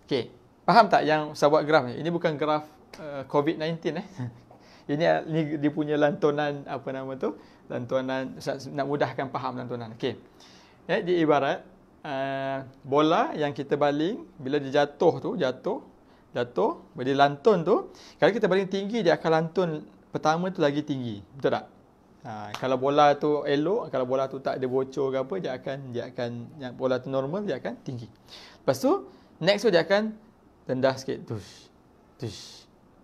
Okey. Faham tak yang saya buat graf ni? Ini bukan graf uh, COVID-19 eh. eh? *laughs* ini ni dia punya lantunan apa nama tu? Lantunan nak mudahkan faham lantunan. Okey. Eh, dia ibarat uh, bola yang kita baling bila dia jatuh tu, jatuh jatuh, bila dia lantun tu, kalau kita baling tinggi dia akan lantun pertama tu lagi tinggi. Betul tak? Ha, kalau bola tu elok, kalau bola tu tak ada bocor ke apa, dia akan dia akan yang bola tu normal dia akan tinggi. Lepas tu next tu dia akan rendah sikit. Tush. Tush.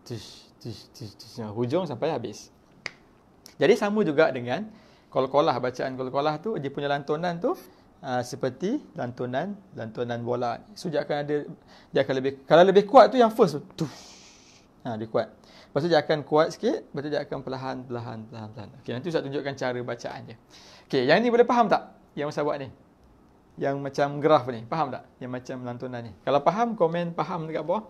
Tush. Tush. Tush. Tush. Nah, hujung sampai habis. Jadi sama juga dengan kol-kolah bacaan kol-kolah tu dia punya lantunan tu Uh, seperti lantunan lantunan bola. So dia akan ada dia akan lebih kalau lebih kuat tu yang first tu. Ha dia kuat. Lepas tu dia akan kuat sikit, lepas tu dia akan perlahan, perlahan, perlahan, perlahan. Okay, nanti saya tunjukkan cara bacaan dia. Okey, yang ni boleh faham tak? Yang saya buat ni. Yang macam graf ni, faham tak? Yang macam lantunan ni. Kalau faham, komen faham dekat bawah.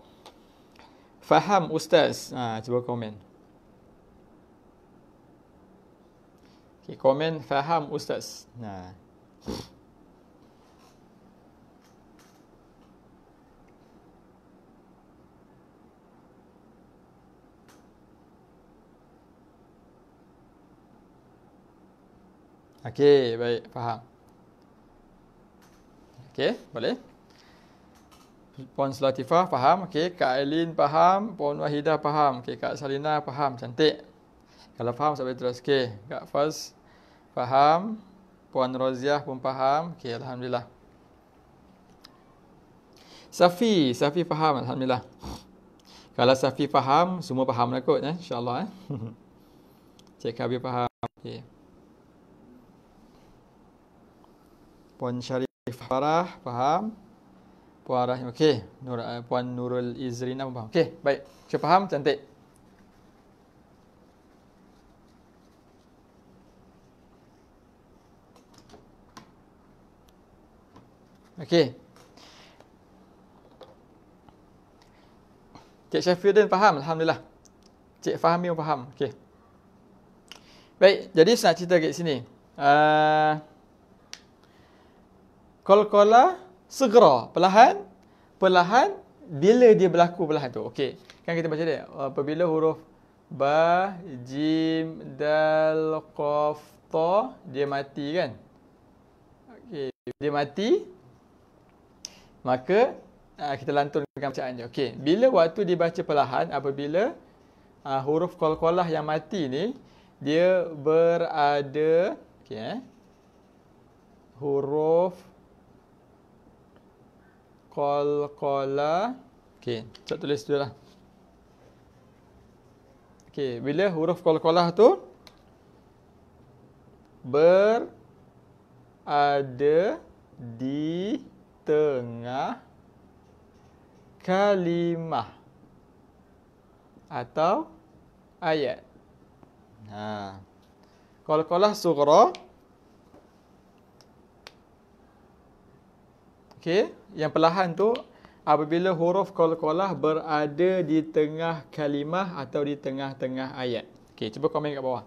Faham ustaz. Ha, cuba komen. Okay, komen faham ustaz. Nah. Ha. Okey, baik, faham. Okey, boleh. Puan Latifah faham, okey, Kak Elin faham, Puan Wahidah faham, okey, Kak Salina faham, cantik. Kalau faham sampai terus, okey. Kak Faz faham, Puan Roziah pun faham, okey, alhamdulillah. Safi, Safi faham, alhamdulillah. Kalau Safi faham, semua faham lah kot, eh? insyaAllah. Eh? *laughs* Cik Kabi faham. Okay. Puan Syarif Farah faham? Puan Farah okey. Nur eh, Puan Nurul Izrina faham. Okey, baik. Cik faham cantik. Okey. Cik Syafiuddin faham, alhamdulillah. Cik Fahmi pun faham. Okay. Baik, jadi saya nak cerita kat sini. uh, Kol-kola segera, perlahan, perlahan bila dia berlaku perlahan tu. Okey. Kan kita baca dia apabila huruf ba, jim, dal, qaf, ta dia mati kan. Okey, dia mati maka ah, kita lantunkan bacaan je. Okey, bila waktu dibaca perlahan apabila aa, ah, huruf kolah yang mati ni dia berada okey eh, huruf Kol-kola, okey cak tulis dulu lah. okey bila huruf qalqalah tu ber ada di tengah kalimah atau ayat Nah, ha. kol-kola sughra Okey, yang perlahan tu apabila huruf qalqalah berada di tengah kalimah atau di tengah-tengah ayat. Okey, cuba komen kat bawah.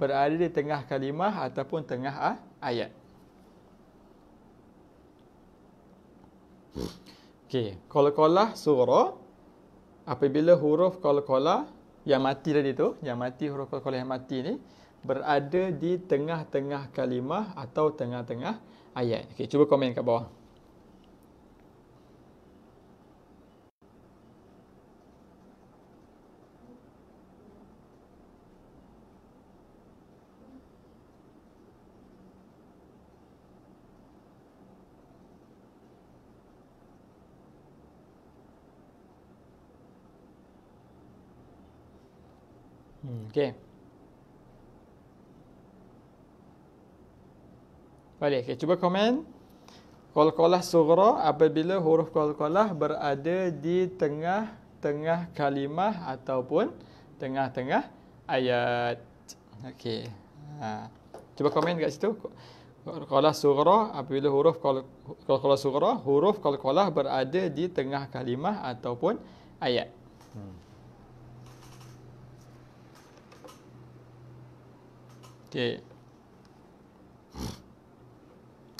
Berada di tengah kalimah ataupun tengah ah, ayat. Okey, qalqalah surah apabila huruf qalqalah yang mati tadi tu, yang mati huruf qalqalah yang mati ni berada di tengah-tengah kalimah atau tengah-tengah ayat. Okey, cuba komen kat bawah. Ok. baik. okay, cuba komen. Kolkolah sughra apabila huruf kolkolah berada di tengah-tengah kalimah ataupun tengah-tengah ayat. Okey. Ha. Cuba komen kat situ. Kolkolah sughra apabila huruf kolkolah sughra huruf kolkolah berada di tengah kalimah ataupun ayat. Hmm. Okey.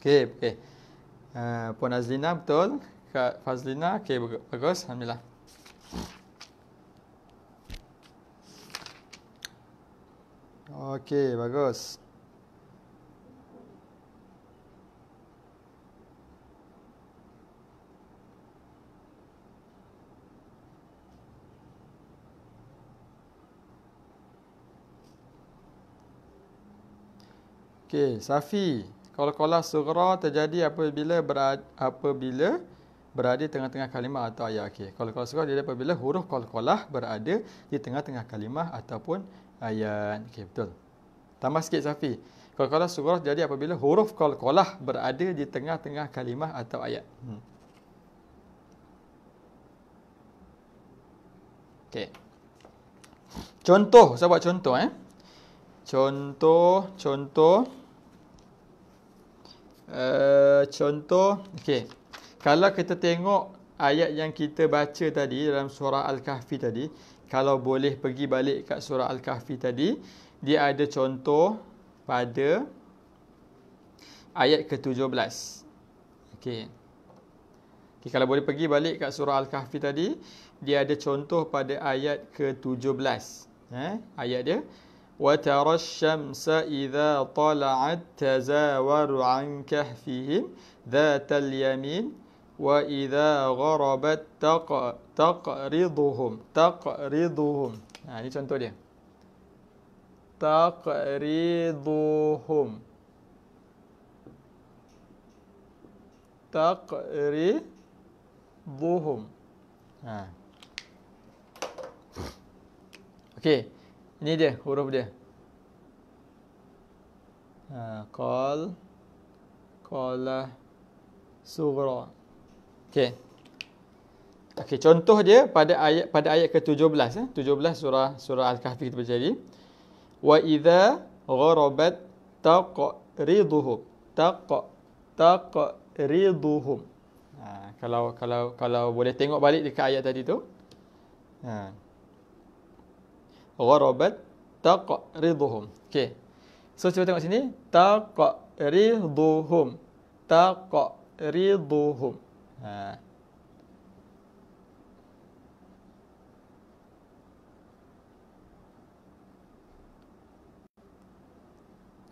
Okey, okey. Uh, Puan Azlina betul. Kak Fazlina, okey bagus. Alhamdulillah. Okey, bagus. Okey, safi. Kalau Qalqalah sughra terjadi apabila berad, apabila berada tengah-tengah kalimah atau ayat. Okay. Kalau qalqalah sughra terjadi apabila huruf qalqalah berada di tengah-tengah kalimah ataupun ayat. Okey, betul. Tambah sikit safi. Kalau Qalqalah sughra terjadi apabila huruf qalqalah berada di tengah-tengah kalimah atau ayat. Hmm. Okey. Contoh, saya buat contoh eh contoh contoh uh, contoh okey kalau kita tengok ayat yang kita baca tadi dalam surah al-kahfi tadi kalau boleh pergi balik kat surah al-kahfi tadi dia ada contoh pada ayat ke-17 okey okay, kalau boleh pergi balik kat surah al-kahfi tadi dia ada contoh pada ayat ke-17 eh ayat dia وترى الشمس إذا طلعت تزاور عن كهفهم ذات اليمين وإذا غربت تق تقرضهم تقرضهم يعني ini contoh dia تقرضهم تقرضهم آه. اوكي Ini dia huruf dia. Ha, kol. Kola. Sugra. Okey. Okey, contoh dia pada ayat pada ayat ke-17 eh. 17 surah surah Al-Kahfi kita baca tadi. Wa idza gharabat taqriduhum. Taq taqriduhum. Ha, kalau kalau kalau boleh tengok balik dekat ayat tadi tu. Ha gharabat taqriduhum. Okey. So cuba tengok sini taqriduhum. Taqriduhum. Ha.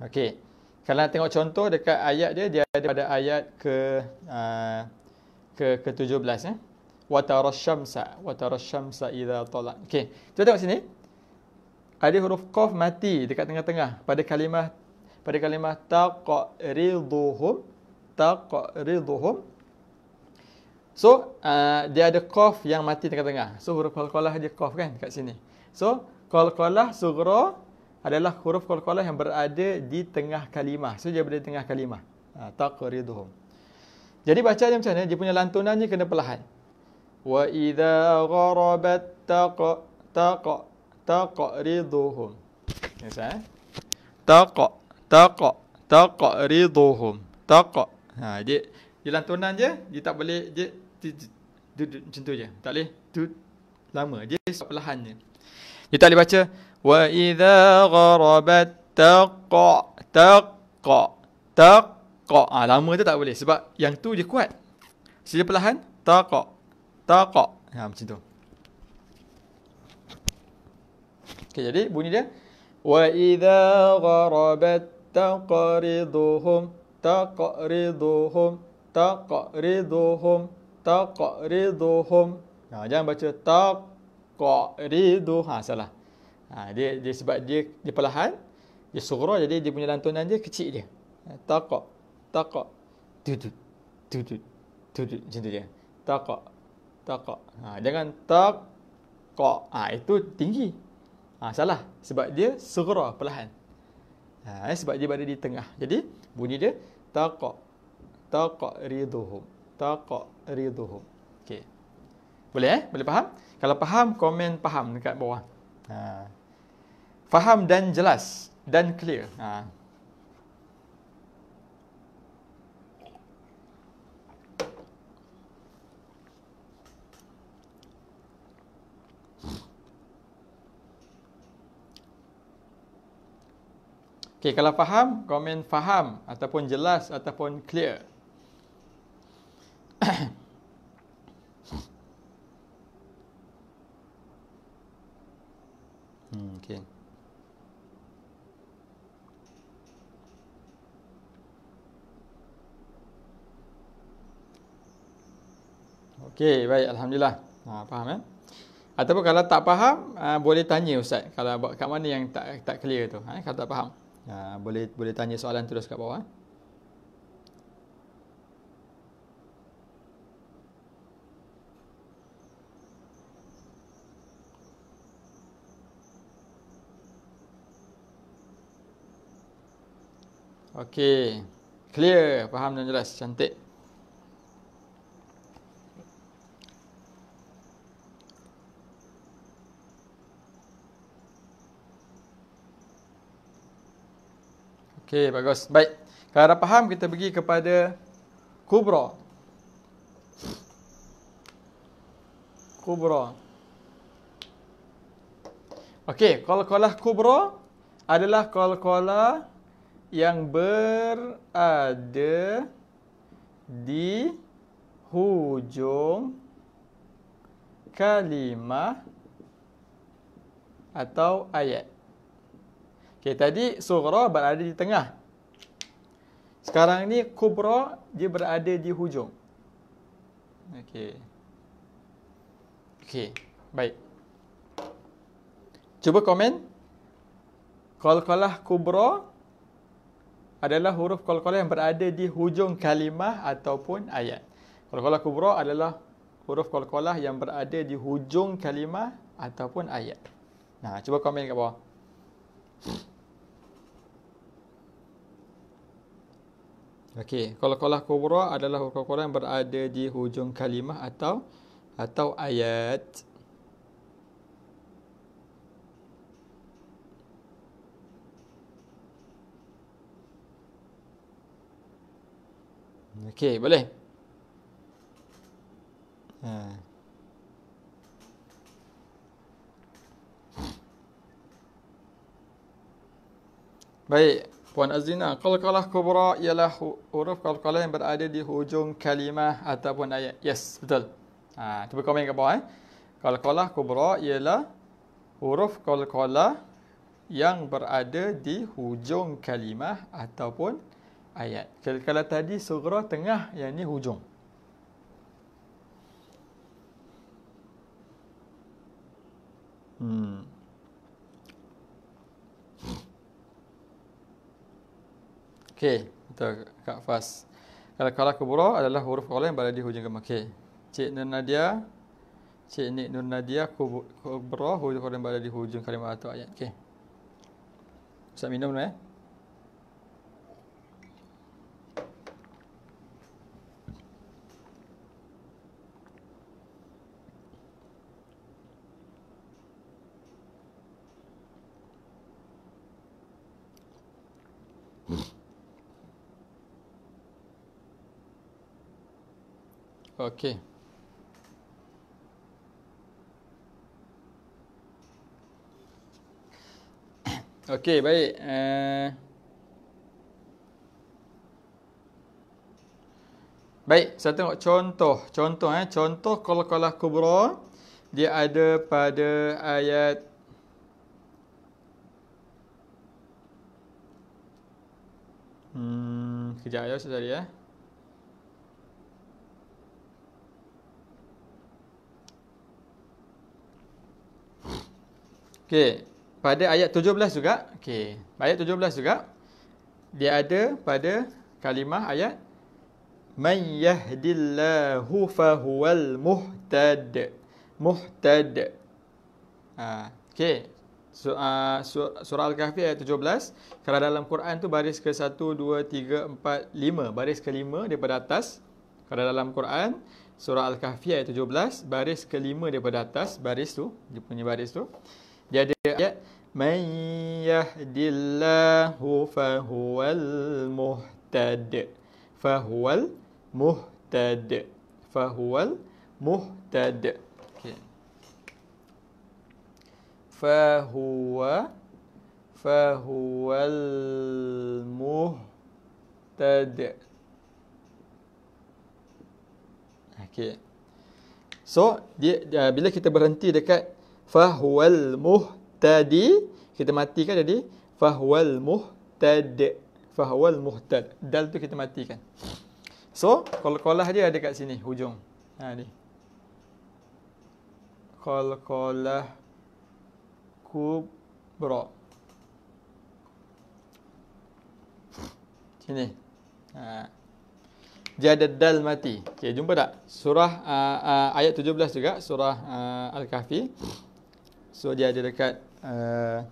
Okey. Kalau tengok contoh dekat ayat dia dia ada pada ayat ke uh, ke ke-17 eh. Wa tarasyamsa wa tarasyamsa idza talat. Okey. Cuba tengok sini ada huruf qaf mati dekat tengah-tengah pada kalimah pada kalimah taqriduhum taqriduhum so uh, dia ada qaf yang mati tengah-tengah so huruf qalqalah dia qaf kan dekat sini so qalqalah sughra adalah huruf qalqalah yang berada di tengah kalimah so dia berada di tengah kalimah uh, taqriduhum jadi baca dia macam mana dia punya lantunannya kena perlahan wa idza gharabat taq taq taqriduhum. Yes, sah? Taq taq taqriduhum. Taq. Ha, dia dia lantunan je, dia tak boleh je macam tu je. Tak boleh tu lama je perlahan je. Dia tak boleh baca wa idza gharabat taq taq taq. Ah, lama tu tak boleh sebab yang tu je kuat. Sila perlahan taq taq. Ha, macam tu. Okay, jadi bunyi dia wa idza gharabat taqriduhum taqriduhum taqriduhum taqriduhum. Ha, jangan baca taqriduh. Ha, salah. Ha, dia, dia sebab dia dia perlahan, dia sughra jadi dia punya lantunan dia kecil dia. Taq taq tudud tudud tudud macam tu dia. Taq taq. Ha, jangan taq Ha, itu tinggi. Ha, salah. Sebab dia segera perlahan. Ha, eh, sebab dia berada di tengah. Jadi bunyi dia taqa taqa riduhum. Taqa riduhum. Okey. Boleh eh? Boleh faham? Kalau faham, komen faham dekat bawah. Ha. Faham dan jelas dan clear. Ha. Okay, kalau faham, komen faham ataupun jelas ataupun clear. *coughs* hmm, okay. Okay, baik. Alhamdulillah. Ha, faham eh? Ataupun kalau tak faham, uh, boleh tanya Ustaz. Kalau kat mana yang tak tak clear tu. Eh? Kalau tak faham. Ha, boleh boleh tanya soalan terus kat bawah. Eh? Okey. Clear, faham dan jelas, cantik. Okey, bagus. Baik. Kalau dah faham, kita pergi kepada Kubra. Kubra. Okey, kol-kolah Kubra adalah kol-kolah yang berada di hujung kalimah atau ayat. Okey, tadi sughra berada di tengah. Sekarang ni kubra dia berada di hujung. Okey. Okey, baik. Cuba komen. Qalqalah kubra adalah huruf qalqalah yang berada di hujung kalimah ataupun ayat. Qalqalah kubra adalah huruf qalqalah yang berada di hujung kalimah ataupun ayat. Nah, cuba komen kat bawah. Okey, qalqalah kubra adalah qalqalah yang berada di hujung kalimah atau atau ayat. Okey, boleh. Ha. Baik, Puan Azina, kalakalah kubra ialah huruf kalakalah yang berada di hujung kalimah ataupun ayat. Yes, betul. Ha, cuba komen ke bawah. Eh. Kalakalah kubra ialah huruf kalakalah yang berada di hujung kalimah ataupun ayat. Kalakalah tadi sugra tengah, yang ni hujung. Hmm. Okey, kita kat fas. Kalau kalah kubra adalah huruf kalah yang berada di hujung gemar. Okey. Cik Nur Nadia. Cik Nik Nur Nadia kubra huruf kalah yang berada di hujung kalimat atau ayat. Okey. Ustaz minum dulu eh. Okey. Okey, baik. Uh, baik, saya tengok contoh. Contoh eh, contoh qalqalah kubra dia ada pada ayat Hmm, kejap ya, saya tadi Eh. Okey, pada ayat 17 juga. Okey, ayat 17 juga dia ada pada kalimah ayat may yahdillahu fahuwal muhtad. Muhtad. Ah, ha, okey. So, uh, surah Al-Kahfi ayat 17 Kalau dalam Quran tu baris ke 1, 2, 3, 4, 5 Baris ke 5 daripada atas Kalau dalam Quran Surah Al-Kahfi ayat 17 Baris ke 5 daripada atas Baris tu Dia punya baris tu dia ya, ada ayat man yahdillahu fahuwal muhtad. Fahuwal muhtad. Fahuwal muhtad. Okey. Fahuwa fahuwal muhtad. Okay. So, dia, dia, bila kita berhenti dekat fahwal muhtadi kita matikan jadi fahwal muhtad fahwal muhtad dal tu kita matikan so qalqalah dia ada kat sini hujung ha ni qalqalah kubra sini ha dia dal mati okey jumpa tak surah uh, uh, ayat 17 juga surah uh, al-kahfi So dia ada dekat uh,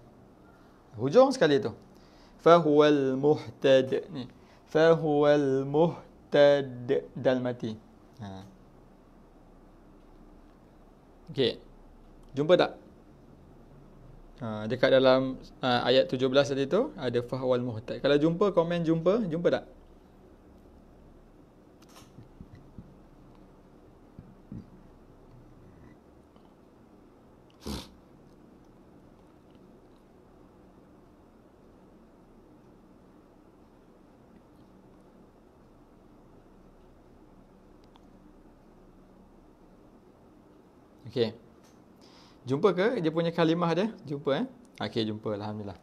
hujung sekali tu. Fahuwal muhtad ni. Fahuwal muhtad dal mati. Ha. Okey. Jumpa tak? Ha, dekat dalam uh, ayat 17 tadi tu ada fahwal muhtad. Kalau jumpa komen jumpa, jumpa tak? Okey. Jumpa ke dia punya kalimah dia? Jumpa eh. Okey, jumpa. Alhamdulillah.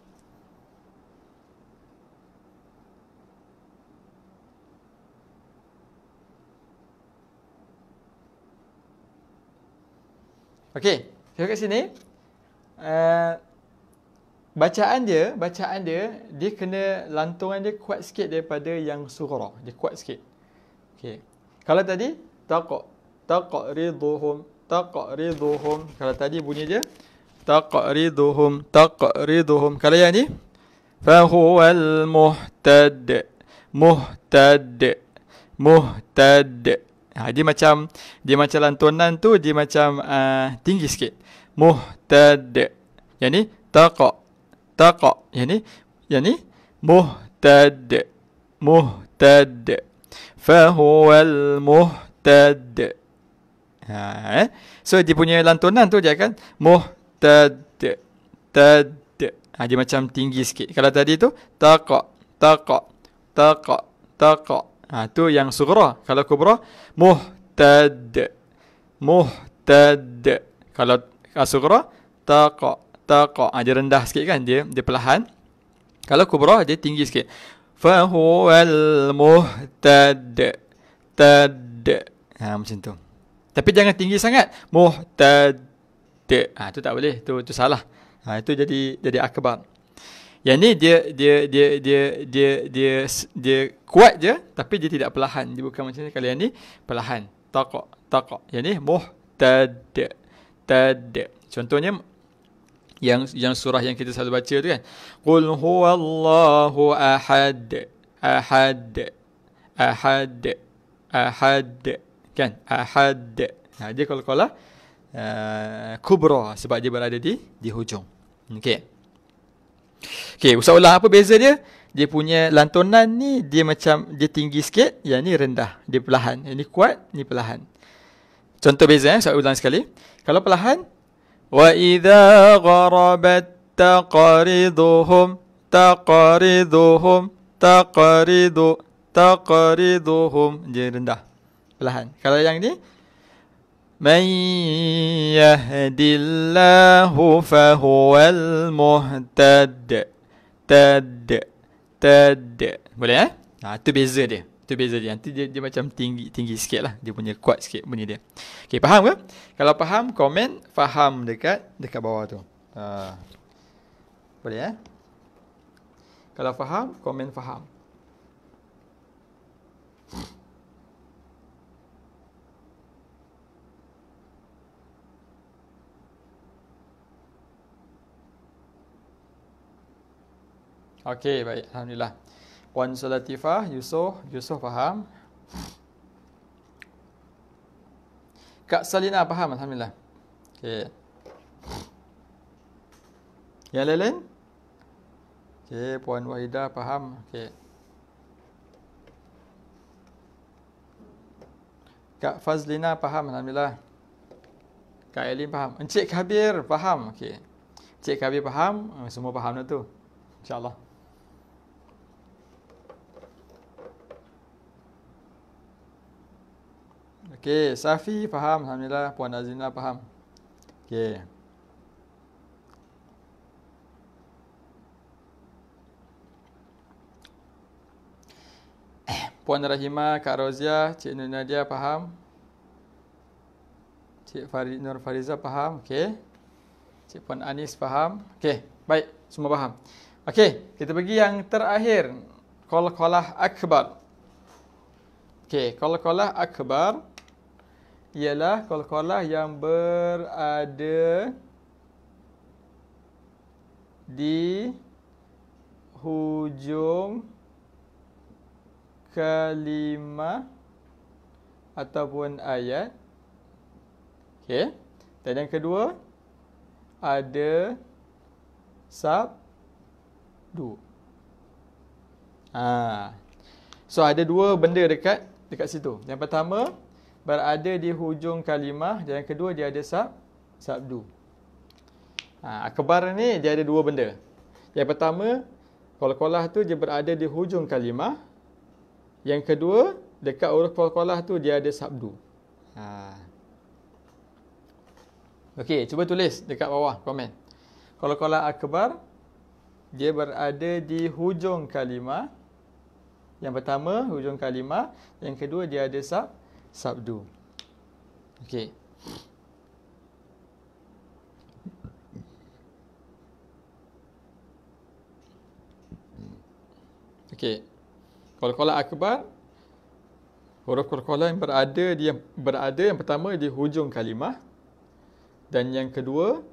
Okey, saya kat sini. Uh, bacaan dia, bacaan dia, dia kena lantungan dia kuat sikit daripada yang surah. Dia kuat sikit. Okey. Kalau tadi, taqa, taqa riduhum, taqriduhum. Kalau tadi bunyi dia taqriduhum taqriduhum. Kalau yang ni fa huwal muhtad muhtad muhtad. Ha, dia macam dia macam lantunan tu dia macam uh, tinggi sikit. Muhtad. Yang ni taq taq. Yang ni yang ni muhtad muhtad. Fa huwal muhtad. Ha, eh? So dia punya lantunan tu dia akan muh ta de Ha, dia macam tinggi sikit. Kalau tadi tu ta qa ta qa Ha, tu yang sugra. Kalau kubra muh ta de muh Kalau asugra ta qa ta Ha, dia rendah sikit kan dia dia perlahan. Kalau kubra dia tinggi sikit. Fa huwal muhtad tad. Ha, macam tu. Tapi jangan tinggi sangat. Muhtad. Ah ha, tu tak boleh. Tu tu salah. Ha, itu jadi jadi akbar. Yang ni dia dia dia dia dia dia dia, kuat je tapi dia tidak perlahan. Dia bukan macam ni kalau yang ni perlahan. Taqaq taqaq. Yang ni muhtad. Tad. Contohnya yang yang surah yang kita selalu baca tu kan. Qul huwallahu ahad. Ahad. Ahad. Ahad. ahad kan ahad ha, dia kalau kala uh, eh, kubra sebab dia berada di di hujung okey okey usah ulang apa beza dia dia punya lantunan ni dia macam dia tinggi sikit yang ni rendah dia perlahan yang ni kuat ni perlahan contoh beza eh saya ulang sekali kalau perlahan wa idza gharabat taqriduhum taqriduhum taqridu taqriduhum dia rendah perlahan. Kalau yang ni may yahdillahu fa huwal muhtad. Tad tad. Boleh eh? Ha tu beza dia. Tu beza dia. Nanti dia, dia macam tinggi tinggi sikit lah. Dia punya kuat sikit bunyi dia. Okay, faham ke? Kalau faham, komen. Faham dekat dekat bawah tu. Ha. Boleh eh? Kalau faham, komen faham. Hmm. Okey, baik. Alhamdulillah. Puan Salatifah, Yusof. Yusof faham. Kak Salina faham. Alhamdulillah. Okey. Yang lain-lain? Okey, Puan Wahida faham. Okey. Kak Fazlina faham. Alhamdulillah. Kak Elin faham. Encik Kabir faham. Okey. Encik Kabir faham. Hmm, semua faham dah tu. InsyaAllah. Okey, Safi faham alhamdulillah, Puan Azina faham. Okey. Eh, Puan Rahima, Kak Rozia, Cik Nur Nadia faham. Cik Farid Nur Fariza faham, okey. Cik Puan Anis faham. Okey, baik, semua faham. Okey, kita pergi yang terakhir. Qalqalah akbar. Okey, qalqalah akbar ialah kolah-kolah yang berada di hujung kalimah ataupun ayat. Okey. Dan yang kedua ada sabdu. Ah. So ada dua benda dekat dekat situ. Yang pertama berada di hujung kalimah dan yang kedua dia ada sab sabdu. Ha, akbar ni dia ada dua benda. Yang pertama, kol tu dia berada di hujung kalimah. Yang kedua, dekat huruf kol tu dia ada sabdu. Ha. Okey, cuba tulis dekat bawah komen. Kol-kolah akbar dia berada di hujung kalimah. Yang pertama, hujung kalimah. Yang kedua, dia ada sab sabdu. Okey. Okey. Qalqalah akbar huruf qalqalah yang berada di yang berada yang pertama di hujung kalimah dan yang kedua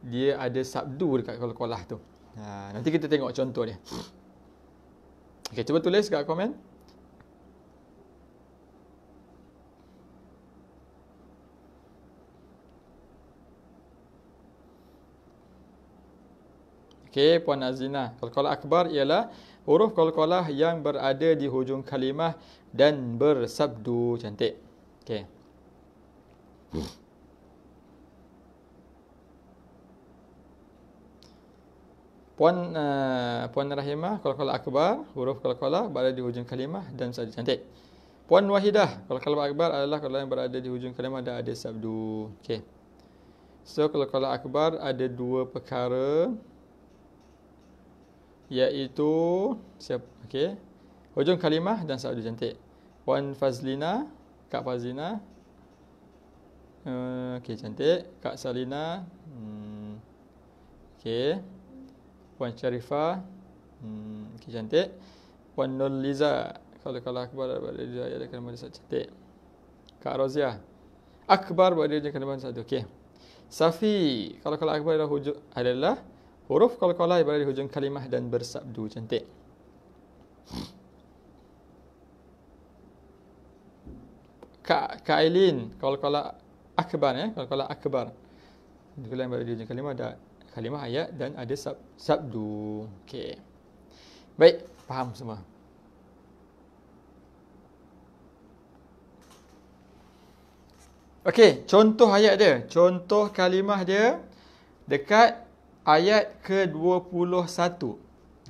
dia ada sabdu dekat qalqalah tu. Ha, nanti kita tengok contoh dia. Okey, cuba tulis dekat komen. Okey, Puan Azina. Qalqalah akbar ialah huruf qalqalah yang berada di hujung kalimah dan bersabdu. Cantik. Okey. Puan uh, Puan Rahimah, qalqalah akbar, huruf qalqalah berada di hujung kalimah dan bersabdu. Cantik. Puan Wahidah, qalqalah akbar adalah qalqalah yang berada di hujung kalimah dan ada sabdu. Okey. So, kalau kalau akbar ada dua perkara iaitu siap okey hujung kalimah dan sa'ud cantik wan fazlina kak fazlina uh, okey cantik kak salina hmm. okey wan syarifa hmm. okey cantik wan nur liza kalau kalau akbar ada dia ada kalimah sa'ud cantik kak rozia akbar pada dia kalimah sa'ud okey safi kalau kalau akbar adalah hujung adalah Huruf qalqalah berada di hujung kalimah dan bersabdu cantik. Kak Kailin, qalqalah akbar ya, eh? qalqalah akbar. Dia berada di hujung kalimah ada kalimah ayat dan ada sab, sabdu. Okey. Baik, faham semua. Okey, contoh ayat dia. Contoh kalimah dia dekat ayat ke-21.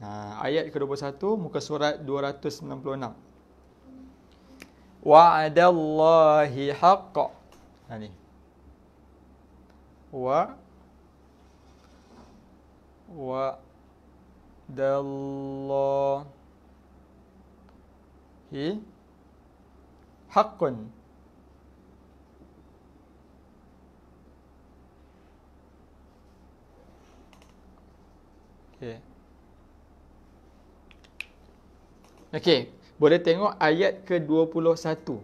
Ha, ayat ke-21 muka surat 296. Wa'adallahi haqqa. Ha ni. Wa wa dallahi haqqun. Okey. Okey, boleh tengok ayat ke-21.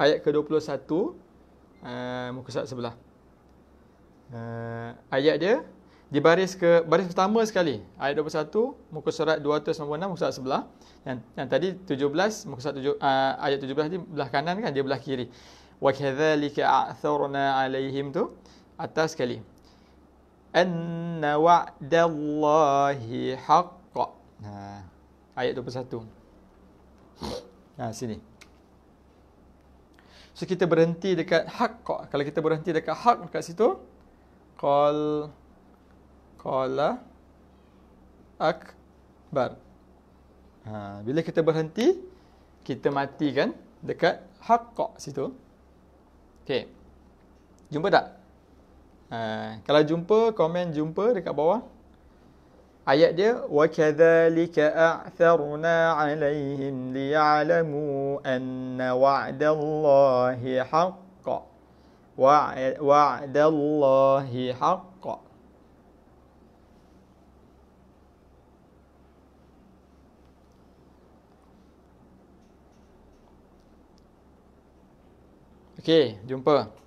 Ayat ke-21 uh, muka surat sebelah. Uh, ayat dia di baris ke baris pertama sekali. Ayat 21 muka surat 296 muka surat sebelah. Yang yang tadi 17 muka surat 7 uh, ayat 17 ni belah kanan kan dia belah kiri. Wa kadzalika a'thurna 'alaihim tu atas sekali. أن وعد الله حق nah, Ayat 21 Nah sini So kita berhenti dekat hak Kalau kita berhenti dekat hak dekat situ Qal Qala Akbar ha, Bila kita berhenti Kita matikan Dekat hak situ Okay Jumpa tak? Ha, kalau jumpa, komen jumpa dekat bawah. Ayat dia وَكَذَلِكَ أَعْثَرْنَا عَلَيْهِمْ لِيَعْلَمُوا أَنَّ وَعْدَ اللَّهِ حَقَّ وَعْدَ اللَّهِ حَقَّ Okay, jumpa.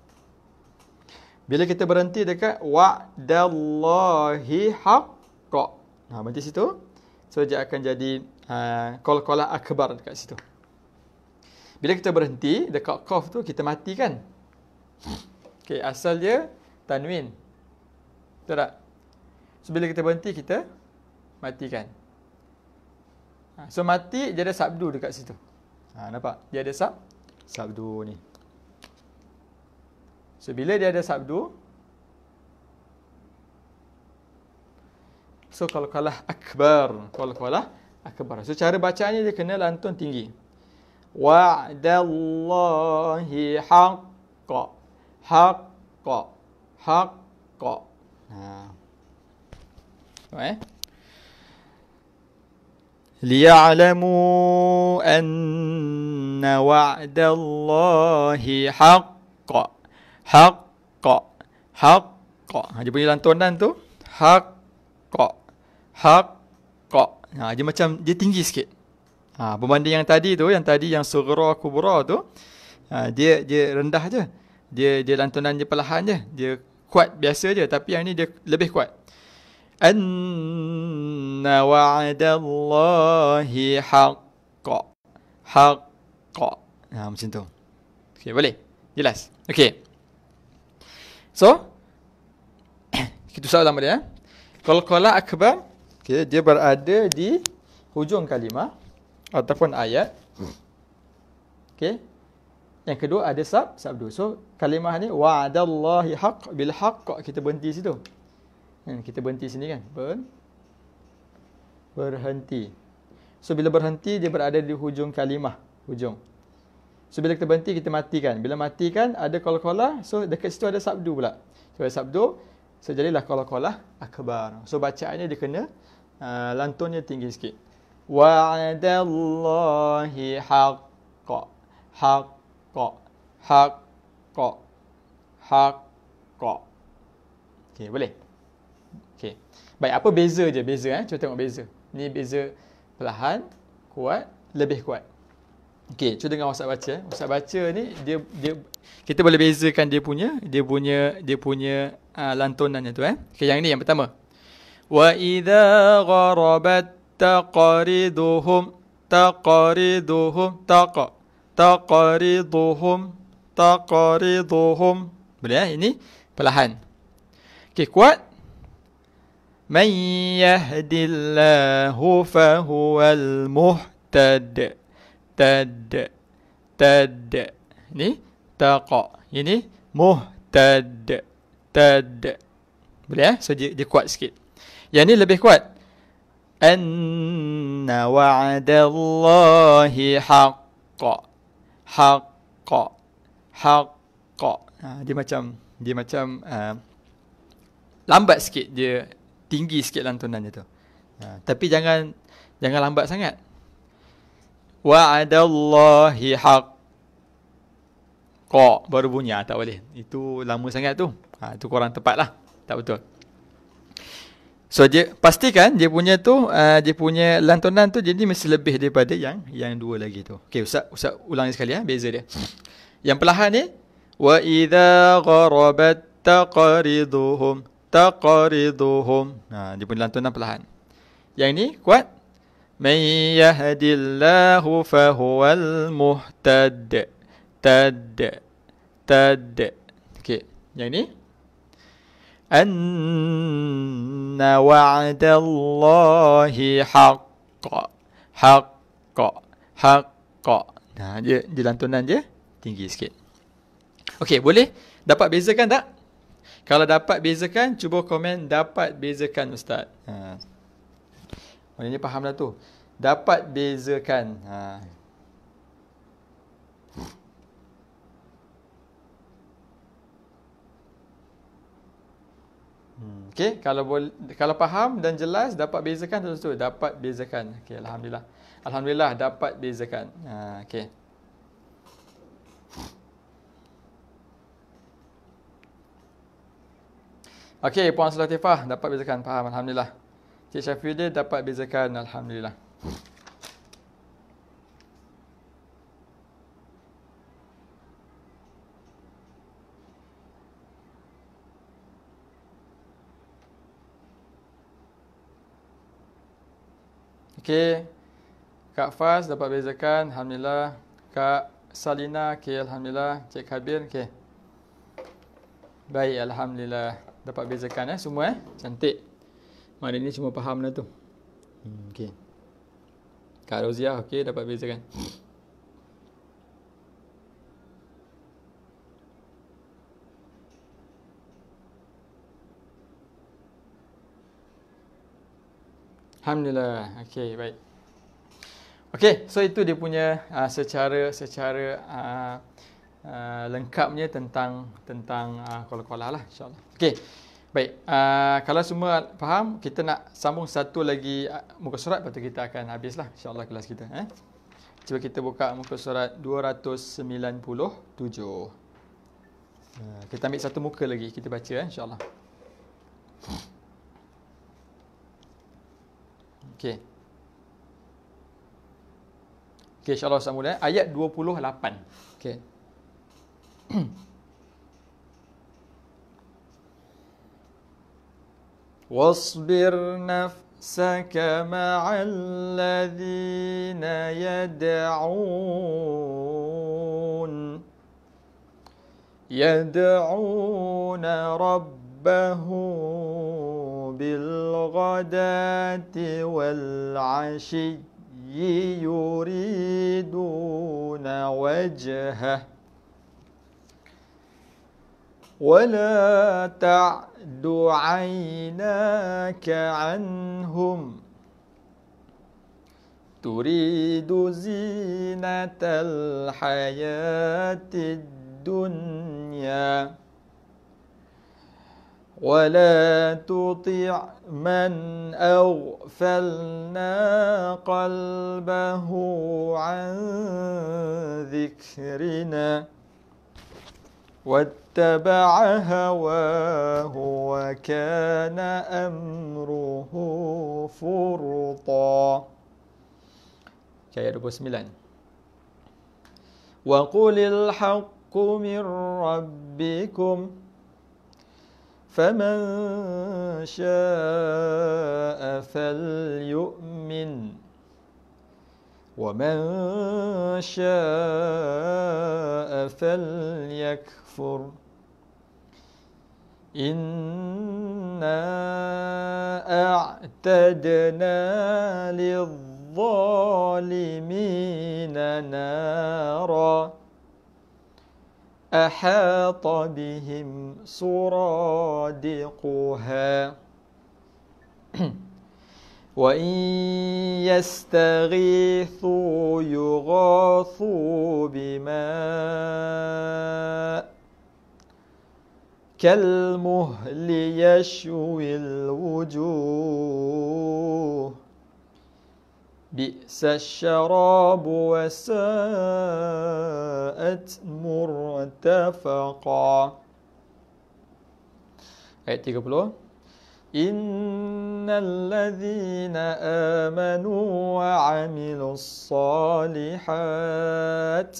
Bila kita berhenti dekat wa'dallahi haqqa. Ha berhenti situ. So dia akan jadi ha, qalqala uh, akbar dekat situ. Bila kita berhenti dekat qaf tu kita mati kan. Okey asal dia tanwin. Betul tak? So bila kita berhenti kita matikan. Ha, so mati dia ada sabdu dekat situ. Ha nampak? Dia ada sab sabdu ni. So bila dia ada sabdu So kalau kalah akbar Kalau kalah akbar So cara bacanya dia kena lantun tinggi Wa'dallahi haqqa Haqqa Haqqa Haa Okay eh? Liya'lamu anna wa'dallahi haqqa Haqqa. Haqqa. Ha, dia punya lantun dan tu. Haqqa. Haqqa. Ha, dia macam dia tinggi sikit. Ha, berbanding yang tadi tu. Yang tadi yang surah kubra tu. Ha, dia dia rendah je. Dia dia lantunan je perlahan je. Dia kuat biasa je. Tapi yang ni dia lebih kuat. Anna wa'adallahi haqqa. Haqqa. Ha, macam tu. Okay, boleh? Jelas? Okay. So *coughs* kita usah ulang dia. eh. Qalqalah akbar, okay, dia berada di hujung kalimah ataupun ayat. okay. Yang kedua ada sab, sabdu. So kalimah ni wa'adallahi haq bil haq kita berhenti situ. Hmm, kita berhenti sini kan. Ber berhenti. So bila berhenti dia berada di hujung kalimah, hujung. So bila kita berhenti kita matikan. Bila matikan ada kola so dekat situ ada sabdu pula. So ada sabdu, so jadilah kola akbar. So bacaannya dia kena uh, lantunnya tinggi sikit. Wa'adallahi haqqa haqqa haqqa haqqa. Okey, boleh. Okey. Baik, apa beza je? Beza eh. Cuba tengok beza. Ni beza perlahan, kuat, lebih kuat. Okey, cuba dengar Ustaz baca. Ustaz baca ni dia dia kita boleh bezakan dia punya, dia punya dia punya uh, lantunannya tu eh. Okey, yang ini yang pertama. Wa idza gharabat taqriduhum taqriduhum taq taqriduhum taqriduhum. Boleh eh? ini perlahan. Okey, kuat. Man yahdillahu fa huwal muhtad tad tad ni taqa ini muhtad tad boleh eh? so dia, dia kuat sikit yang ni lebih kuat anna wa'adallahi haqqa haqqa haqqa ha, dia macam dia macam uh, lambat sikit dia tinggi sikit lantunannya tu ha, tapi jangan jangan lambat sangat وعد الله kok baru bunyi ah tak boleh itu lama sangat tu ha itu kurang tepatlah tak betul so dia pastikan dia punya tu uh, dia punya lantunan tu jadi mesti lebih daripada yang yang dua lagi tu okey ustaz ustaz ulang sekali ah ha? beza dia yang perlahan ni wa idza gharabat taqriduhum taqriduhum ha dia punya lantunan perlahan yang ni kuat من يهد الله فهو المهتد تد تد كي يعني أن وعد الله حق حق حق Nah, dia, dia lantunan dia tinggi sikit. Okey, boleh? Dapat bezakan tak? Kalau dapat bezakan, cuba komen dapat bezakan Ustaz. Ha. Maknanya faham dah tu. Dapat bezakan. Ha. Hmm, okay, kalau boleh, kalau faham dan jelas dapat bezakan tu tu dapat bezakan. Okay, alhamdulillah. Alhamdulillah dapat bezakan. Ha, okay. Okay, puan Salatifah dapat bezakan. Faham, alhamdulillah. Cik Syafiq dia dapat bezakan Alhamdulillah Okay Kak Faz dapat bezakan Alhamdulillah Kak Salina Okay Alhamdulillah Cik Khabir Okay Baik Alhamdulillah Dapat bezakan eh semua eh Cantik Maknanya cuma faham lah tu hmm, Okay Kak Rozia okay dapat bezakan Alhamdulillah Okay baik Okay so itu dia punya uh, secara Secara uh, Uh, lengkapnya tentang tentang uh, kolak-kolak lah insyaallah. Okay. Baik, uh, kalau semua faham, kita nak sambung satu lagi uh, muka surat lepas kita akan habislah insya-Allah kelas kita eh. Cuba kita buka muka surat 297. Uh, kita ambil satu muka lagi kita baca eh insya-Allah. Okey. Okey insya-Allah sambung eh. ayat 28. Okey. *clears throat* واصبر نفسك مع الذين يدعون يدعون ربه بالغداة والعشي يريدون وجهه ولا تعلم عَيْنَاكَ عَنْهُمْ تريد زينة الحياة الدنيا ولا تطع من أغفلنا قلبه عن ذكرنا اتبع هواه وكان امره فرطا كاية 29 وقل الحق من ربكم فمن شاء فليؤمن ومن شاء فليكفر إنا أعتدنا للظالمين نارا أحاط بهم سرادقها *clears throat* وإن يستغيثوا يغاثوا بماء كالمهل يشوي الوجوه بئس الشراب وساءت مرتفقا Ayat آية 30 إن الذين آمنوا وعملوا الصالحات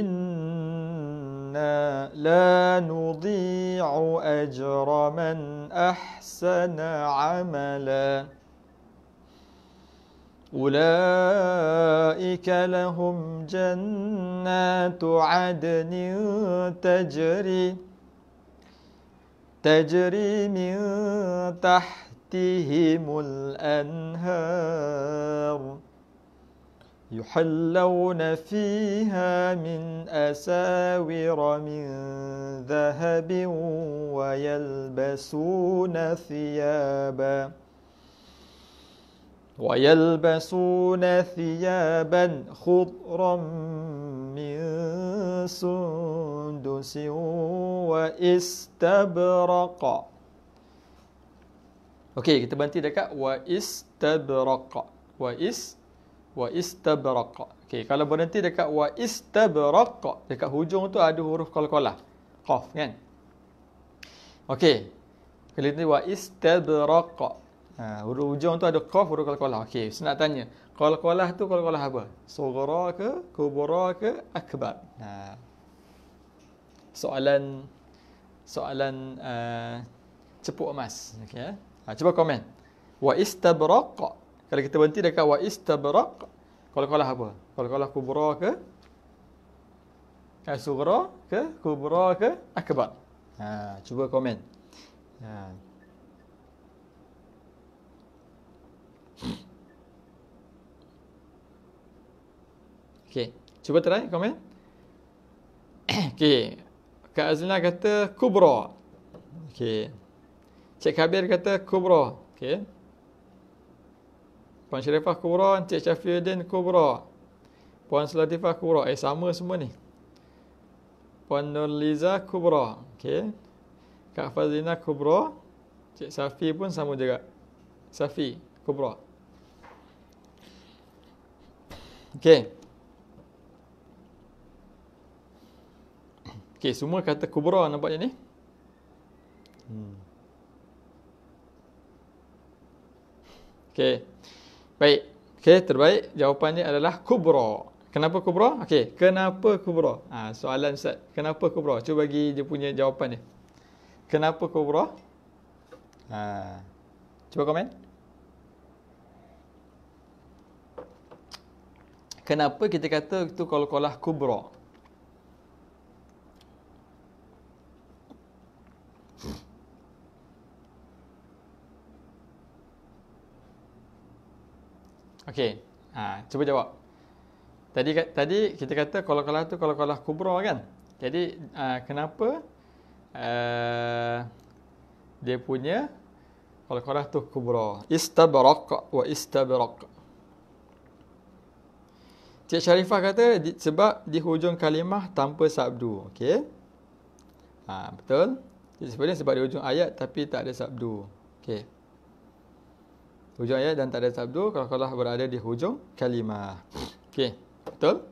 إنا لا نضيع أجر من أحسن عملا أولئك لهم جنات عدن تجري تجري من تحتهم الأنهار يحلون فيها من أساور من ذهب ويلبسون ثيابا ويلبسون ثيابا خضرا من سندس واستبرق أوكي kita انت dekat واستبرق istabraqa. wa istabraq. Okey, kalau berhenti dekat wa istabraq, dekat hujung tu ada huruf qalqalah. Qaf kan? Okey. Kali ni wa istabraq. Ha, huruf hujung tu ada qaf huruf qalqalah. Okey, saya nak tanya. Qalqalah tu qalqalah apa? Sughra ke, kubra ke, akbar? Ha. Soalan soalan uh, cepuk emas. Okey. Ha, ha cuba komen. Wa istabraq. Kalau kita berhenti dekat wa istabraq, qalqalah apa? kalau Qalqalah kubra ke? Asghra eh, ke? Kubra ke? Akbar. Ha, cuba komen. Ha. Okey, cuba try komen. *coughs* Okey. Kak Azlina kata kubra. Okey. Cik Kabir kata kubra. Okey. Puan Syarifah Kubra, Encik Syafiuddin Kubra. Puan Selatifah Kubra. Eh, sama semua ni. Puan Nurliza Kubra. Okay. Kak Fazlina Kubra. Encik Safi pun sama juga. Safi Kubra. Okay. Okay, semua kata Kubra nampaknya ni. Hmm. Okay. Baik. Okey, terbaik. Jawapannya adalah kubra. Kenapa kubra? Okey, kenapa kubra? Ha, soalan Ustaz. Kenapa kubra? Cuba bagi dia punya jawapannya. Kenapa kubra? Ha. Cuba komen. Kenapa kita kata itu kalau kolah kubra? Okey. Ha, cuba jawab. Tadi tadi kita kata kolah-kolah tu kolah-kolah kubra kan? Jadi ha, kenapa uh, dia punya kolah-kolah tu kubra? Istabrak wa istabrak. Cik Sharifah kata di, sebab di hujung kalimah tanpa sabdu. Okey. Ha, betul. Jadi sebenarnya sebab di hujung ayat tapi tak ada sabdu. Okey hujung ayat dan tak ada sabdu kalau-kalau berada di hujung kalimah. Okey, betul?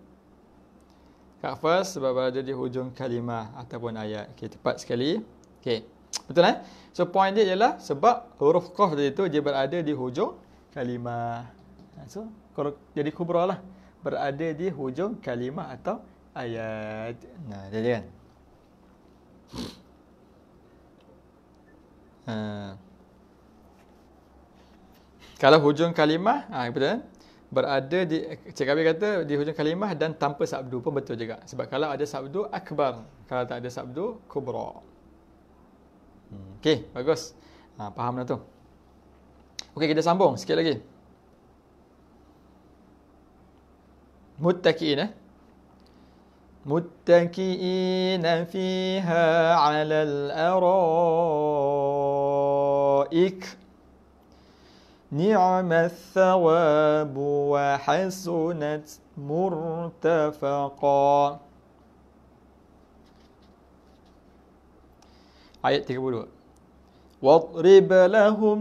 Kak first sebab berada di hujung kalimah ataupun ayat. Okey, tepat sekali. Okey. Betul eh? So point dia ialah sebab huruf qaf tadi tu dia berada di hujung kalimah. So kalau jadi kubra lah berada di hujung kalimah atau ayat. Nah, jadi kan. Ha. Uh kalau hujung kalimah ha, apa kan? berada di Cik Kabir kata di hujung kalimah dan tanpa sabdu pun betul juga sebab kalau ada sabdu akbar kalau tak ada sabdu kubra hmm, Okey, bagus. Ha, faham dah tu. Okey, kita sambung sikit lagi. Muttaki'in eh. Muttaki'in fiha 'ala al نعم الثواب وحسنت مرتفقا Ayat آية 32 واضرب لهم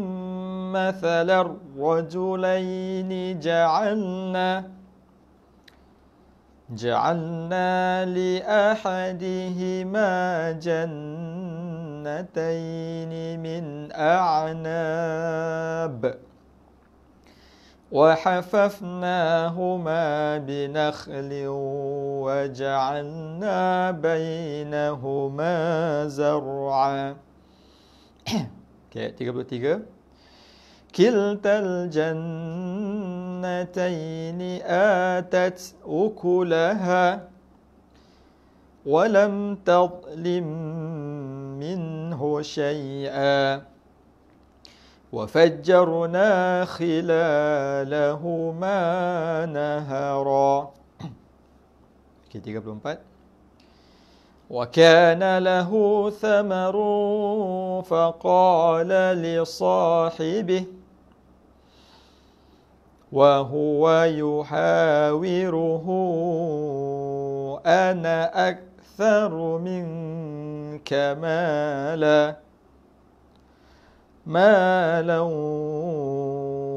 مثل الرجلين جعلنا جعلنا لأحدهما جنتين من أعناب وحففناهما بنخل وجعلنا بينهما زرعا كلتا الجنتين آتت أكلها ولم تظلم منه شيئا وفجرنا خلالهما نهرا وكان له ثمر فقال لصاحبه وهو يحاوره أنا أكثر منك مالا مالا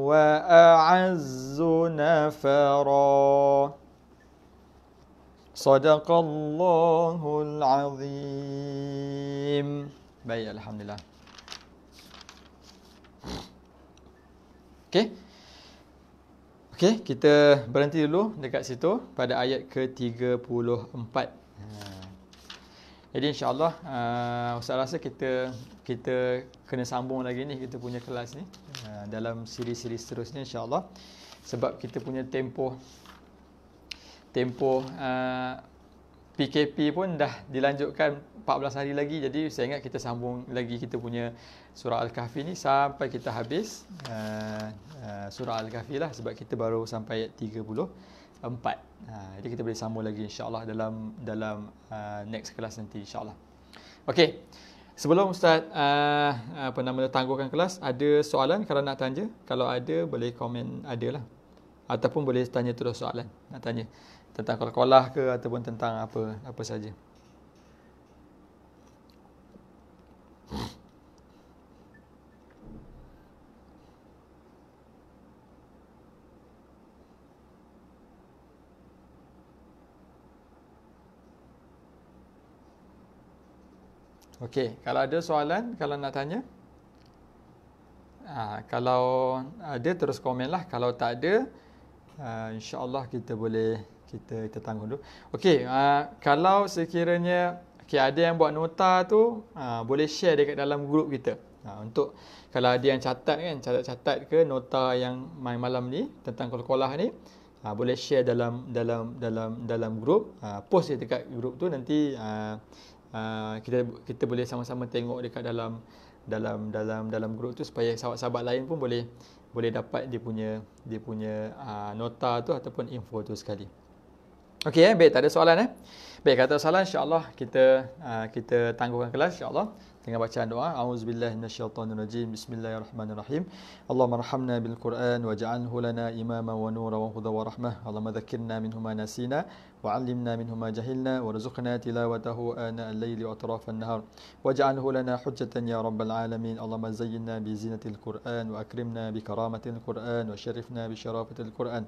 وأعز نفرا صدق الله العظيم بي الحمد لله Okay. Okay, kita berhenti dulu dekat situ pada ayat ke-34. Hmm. Jadi insyaAllah, uh, Ustaz rasa kita kita kena sambung lagi ni kita punya kelas ni ha, dalam siri-siri seterusnya insyaallah sebab kita punya tempoh tempoh uh, ha, PKP pun dah dilanjutkan 14 hari lagi jadi saya ingat kita sambung lagi kita punya surah al-kahfi ni sampai kita habis uh, uh, surah al-kahfi lah sebab kita baru sampai ayat 30 empat. jadi kita boleh sambung lagi insya-Allah dalam dalam uh, next kelas nanti insya-Allah. Okey. Sebelum Ustaz uh, apa nama tangguhkan kelas, ada soalan kalau nak tanya? Kalau ada boleh komen ada lah. Ataupun boleh tanya terus soalan. Nak tanya tentang kolah-kolah ke ataupun tentang apa apa saja. Okey, kalau ada soalan, kalau nak tanya. Ha, kalau ada ah, terus komen lah. Kalau tak ada, uh, insyaAllah kita boleh kita kita tangguh dulu. Okey, uh, kalau sekiranya okay, ada yang buat nota tu, uh, boleh share dekat dalam grup kita. Uh, untuk kalau ada yang catat kan, catat-catat ke nota yang main malam ni tentang kolah-kolah ni, uh, boleh share dalam dalam dalam dalam grup, uh, post dekat grup tu nanti uh, Ah, kita kita boleh sama-sama tengok dekat dalam dalam dalam dalam grup tu supaya sahabat-sahabat lain pun boleh boleh dapat dia punya dia punya uh, nota tu ataupun info tu sekali. Okey eh, baik tak ada soalan eh. Baik kata soalan insya-Allah kita uh, kita tangguhkan kelas insya-Allah dengan bacaan doa auzubillahi minasyaitonir bismillahirrahmanirrahim Allahumma arhamna bilquran waj'alhu lana imama wa nura wa huda wa rahmah Allahumma dzakkirna minhu nasina وعلمنا منه ما جهلنا وارزقنا تلاوته آناء الليل وأطراف النهار واجعله لنا حجة يا رب العالمين اللهم زينا بزينة القرآن وأكرمنا بكرامة القرآن وشرفنا بشرافة القرآن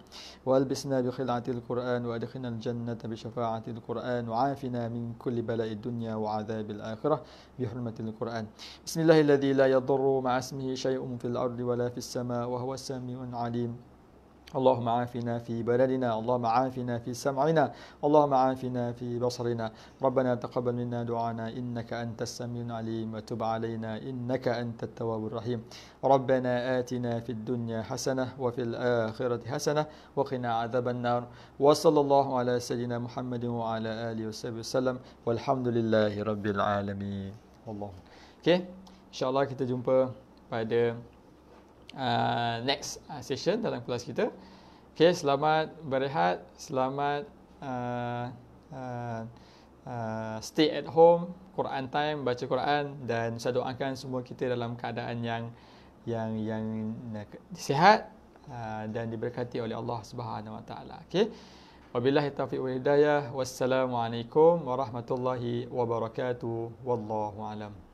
وألبسنا بخلعة القرآن وأدخلنا الجنة بشفاعة القرآن وعافنا من كل بلاء الدنيا وعذاب الآخرة بحرمة القرآن بسم الله الذي لا يضر مع اسمه شيء في الأرض ولا في السماء وهو السميع العليم اللهم عافنا في بلدنا اللهم عافنا في سمعنا اللهم عافنا في بصرنا ربنا تقبل منا دعانا إنك أنت السميع العليم وتب علينا إنك أنت التواب الرحيم ربنا آتنا في الدنيا حسنة وفي الآخرة حسنة وقنا عذاب النار وصلى الله على سيدنا محمد وعلى آله وصحبه وسلم والحمد لله رب العالمين Allah. Okay, الله kita jumpa pada uh, next uh, session dalam kelas kita. Okay, selamat berehat, selamat uh, uh, uh, stay at home, Quran time, baca Quran dan saya doakan semua kita dalam keadaan yang yang yang sihat uh, dan diberkati oleh Allah Subhanahu Wa Taala. Okay. Wabillahi taufiq wal hidayah. Wassalamualaikum warahmatullahi wabarakatuh. Wallahu a'lam.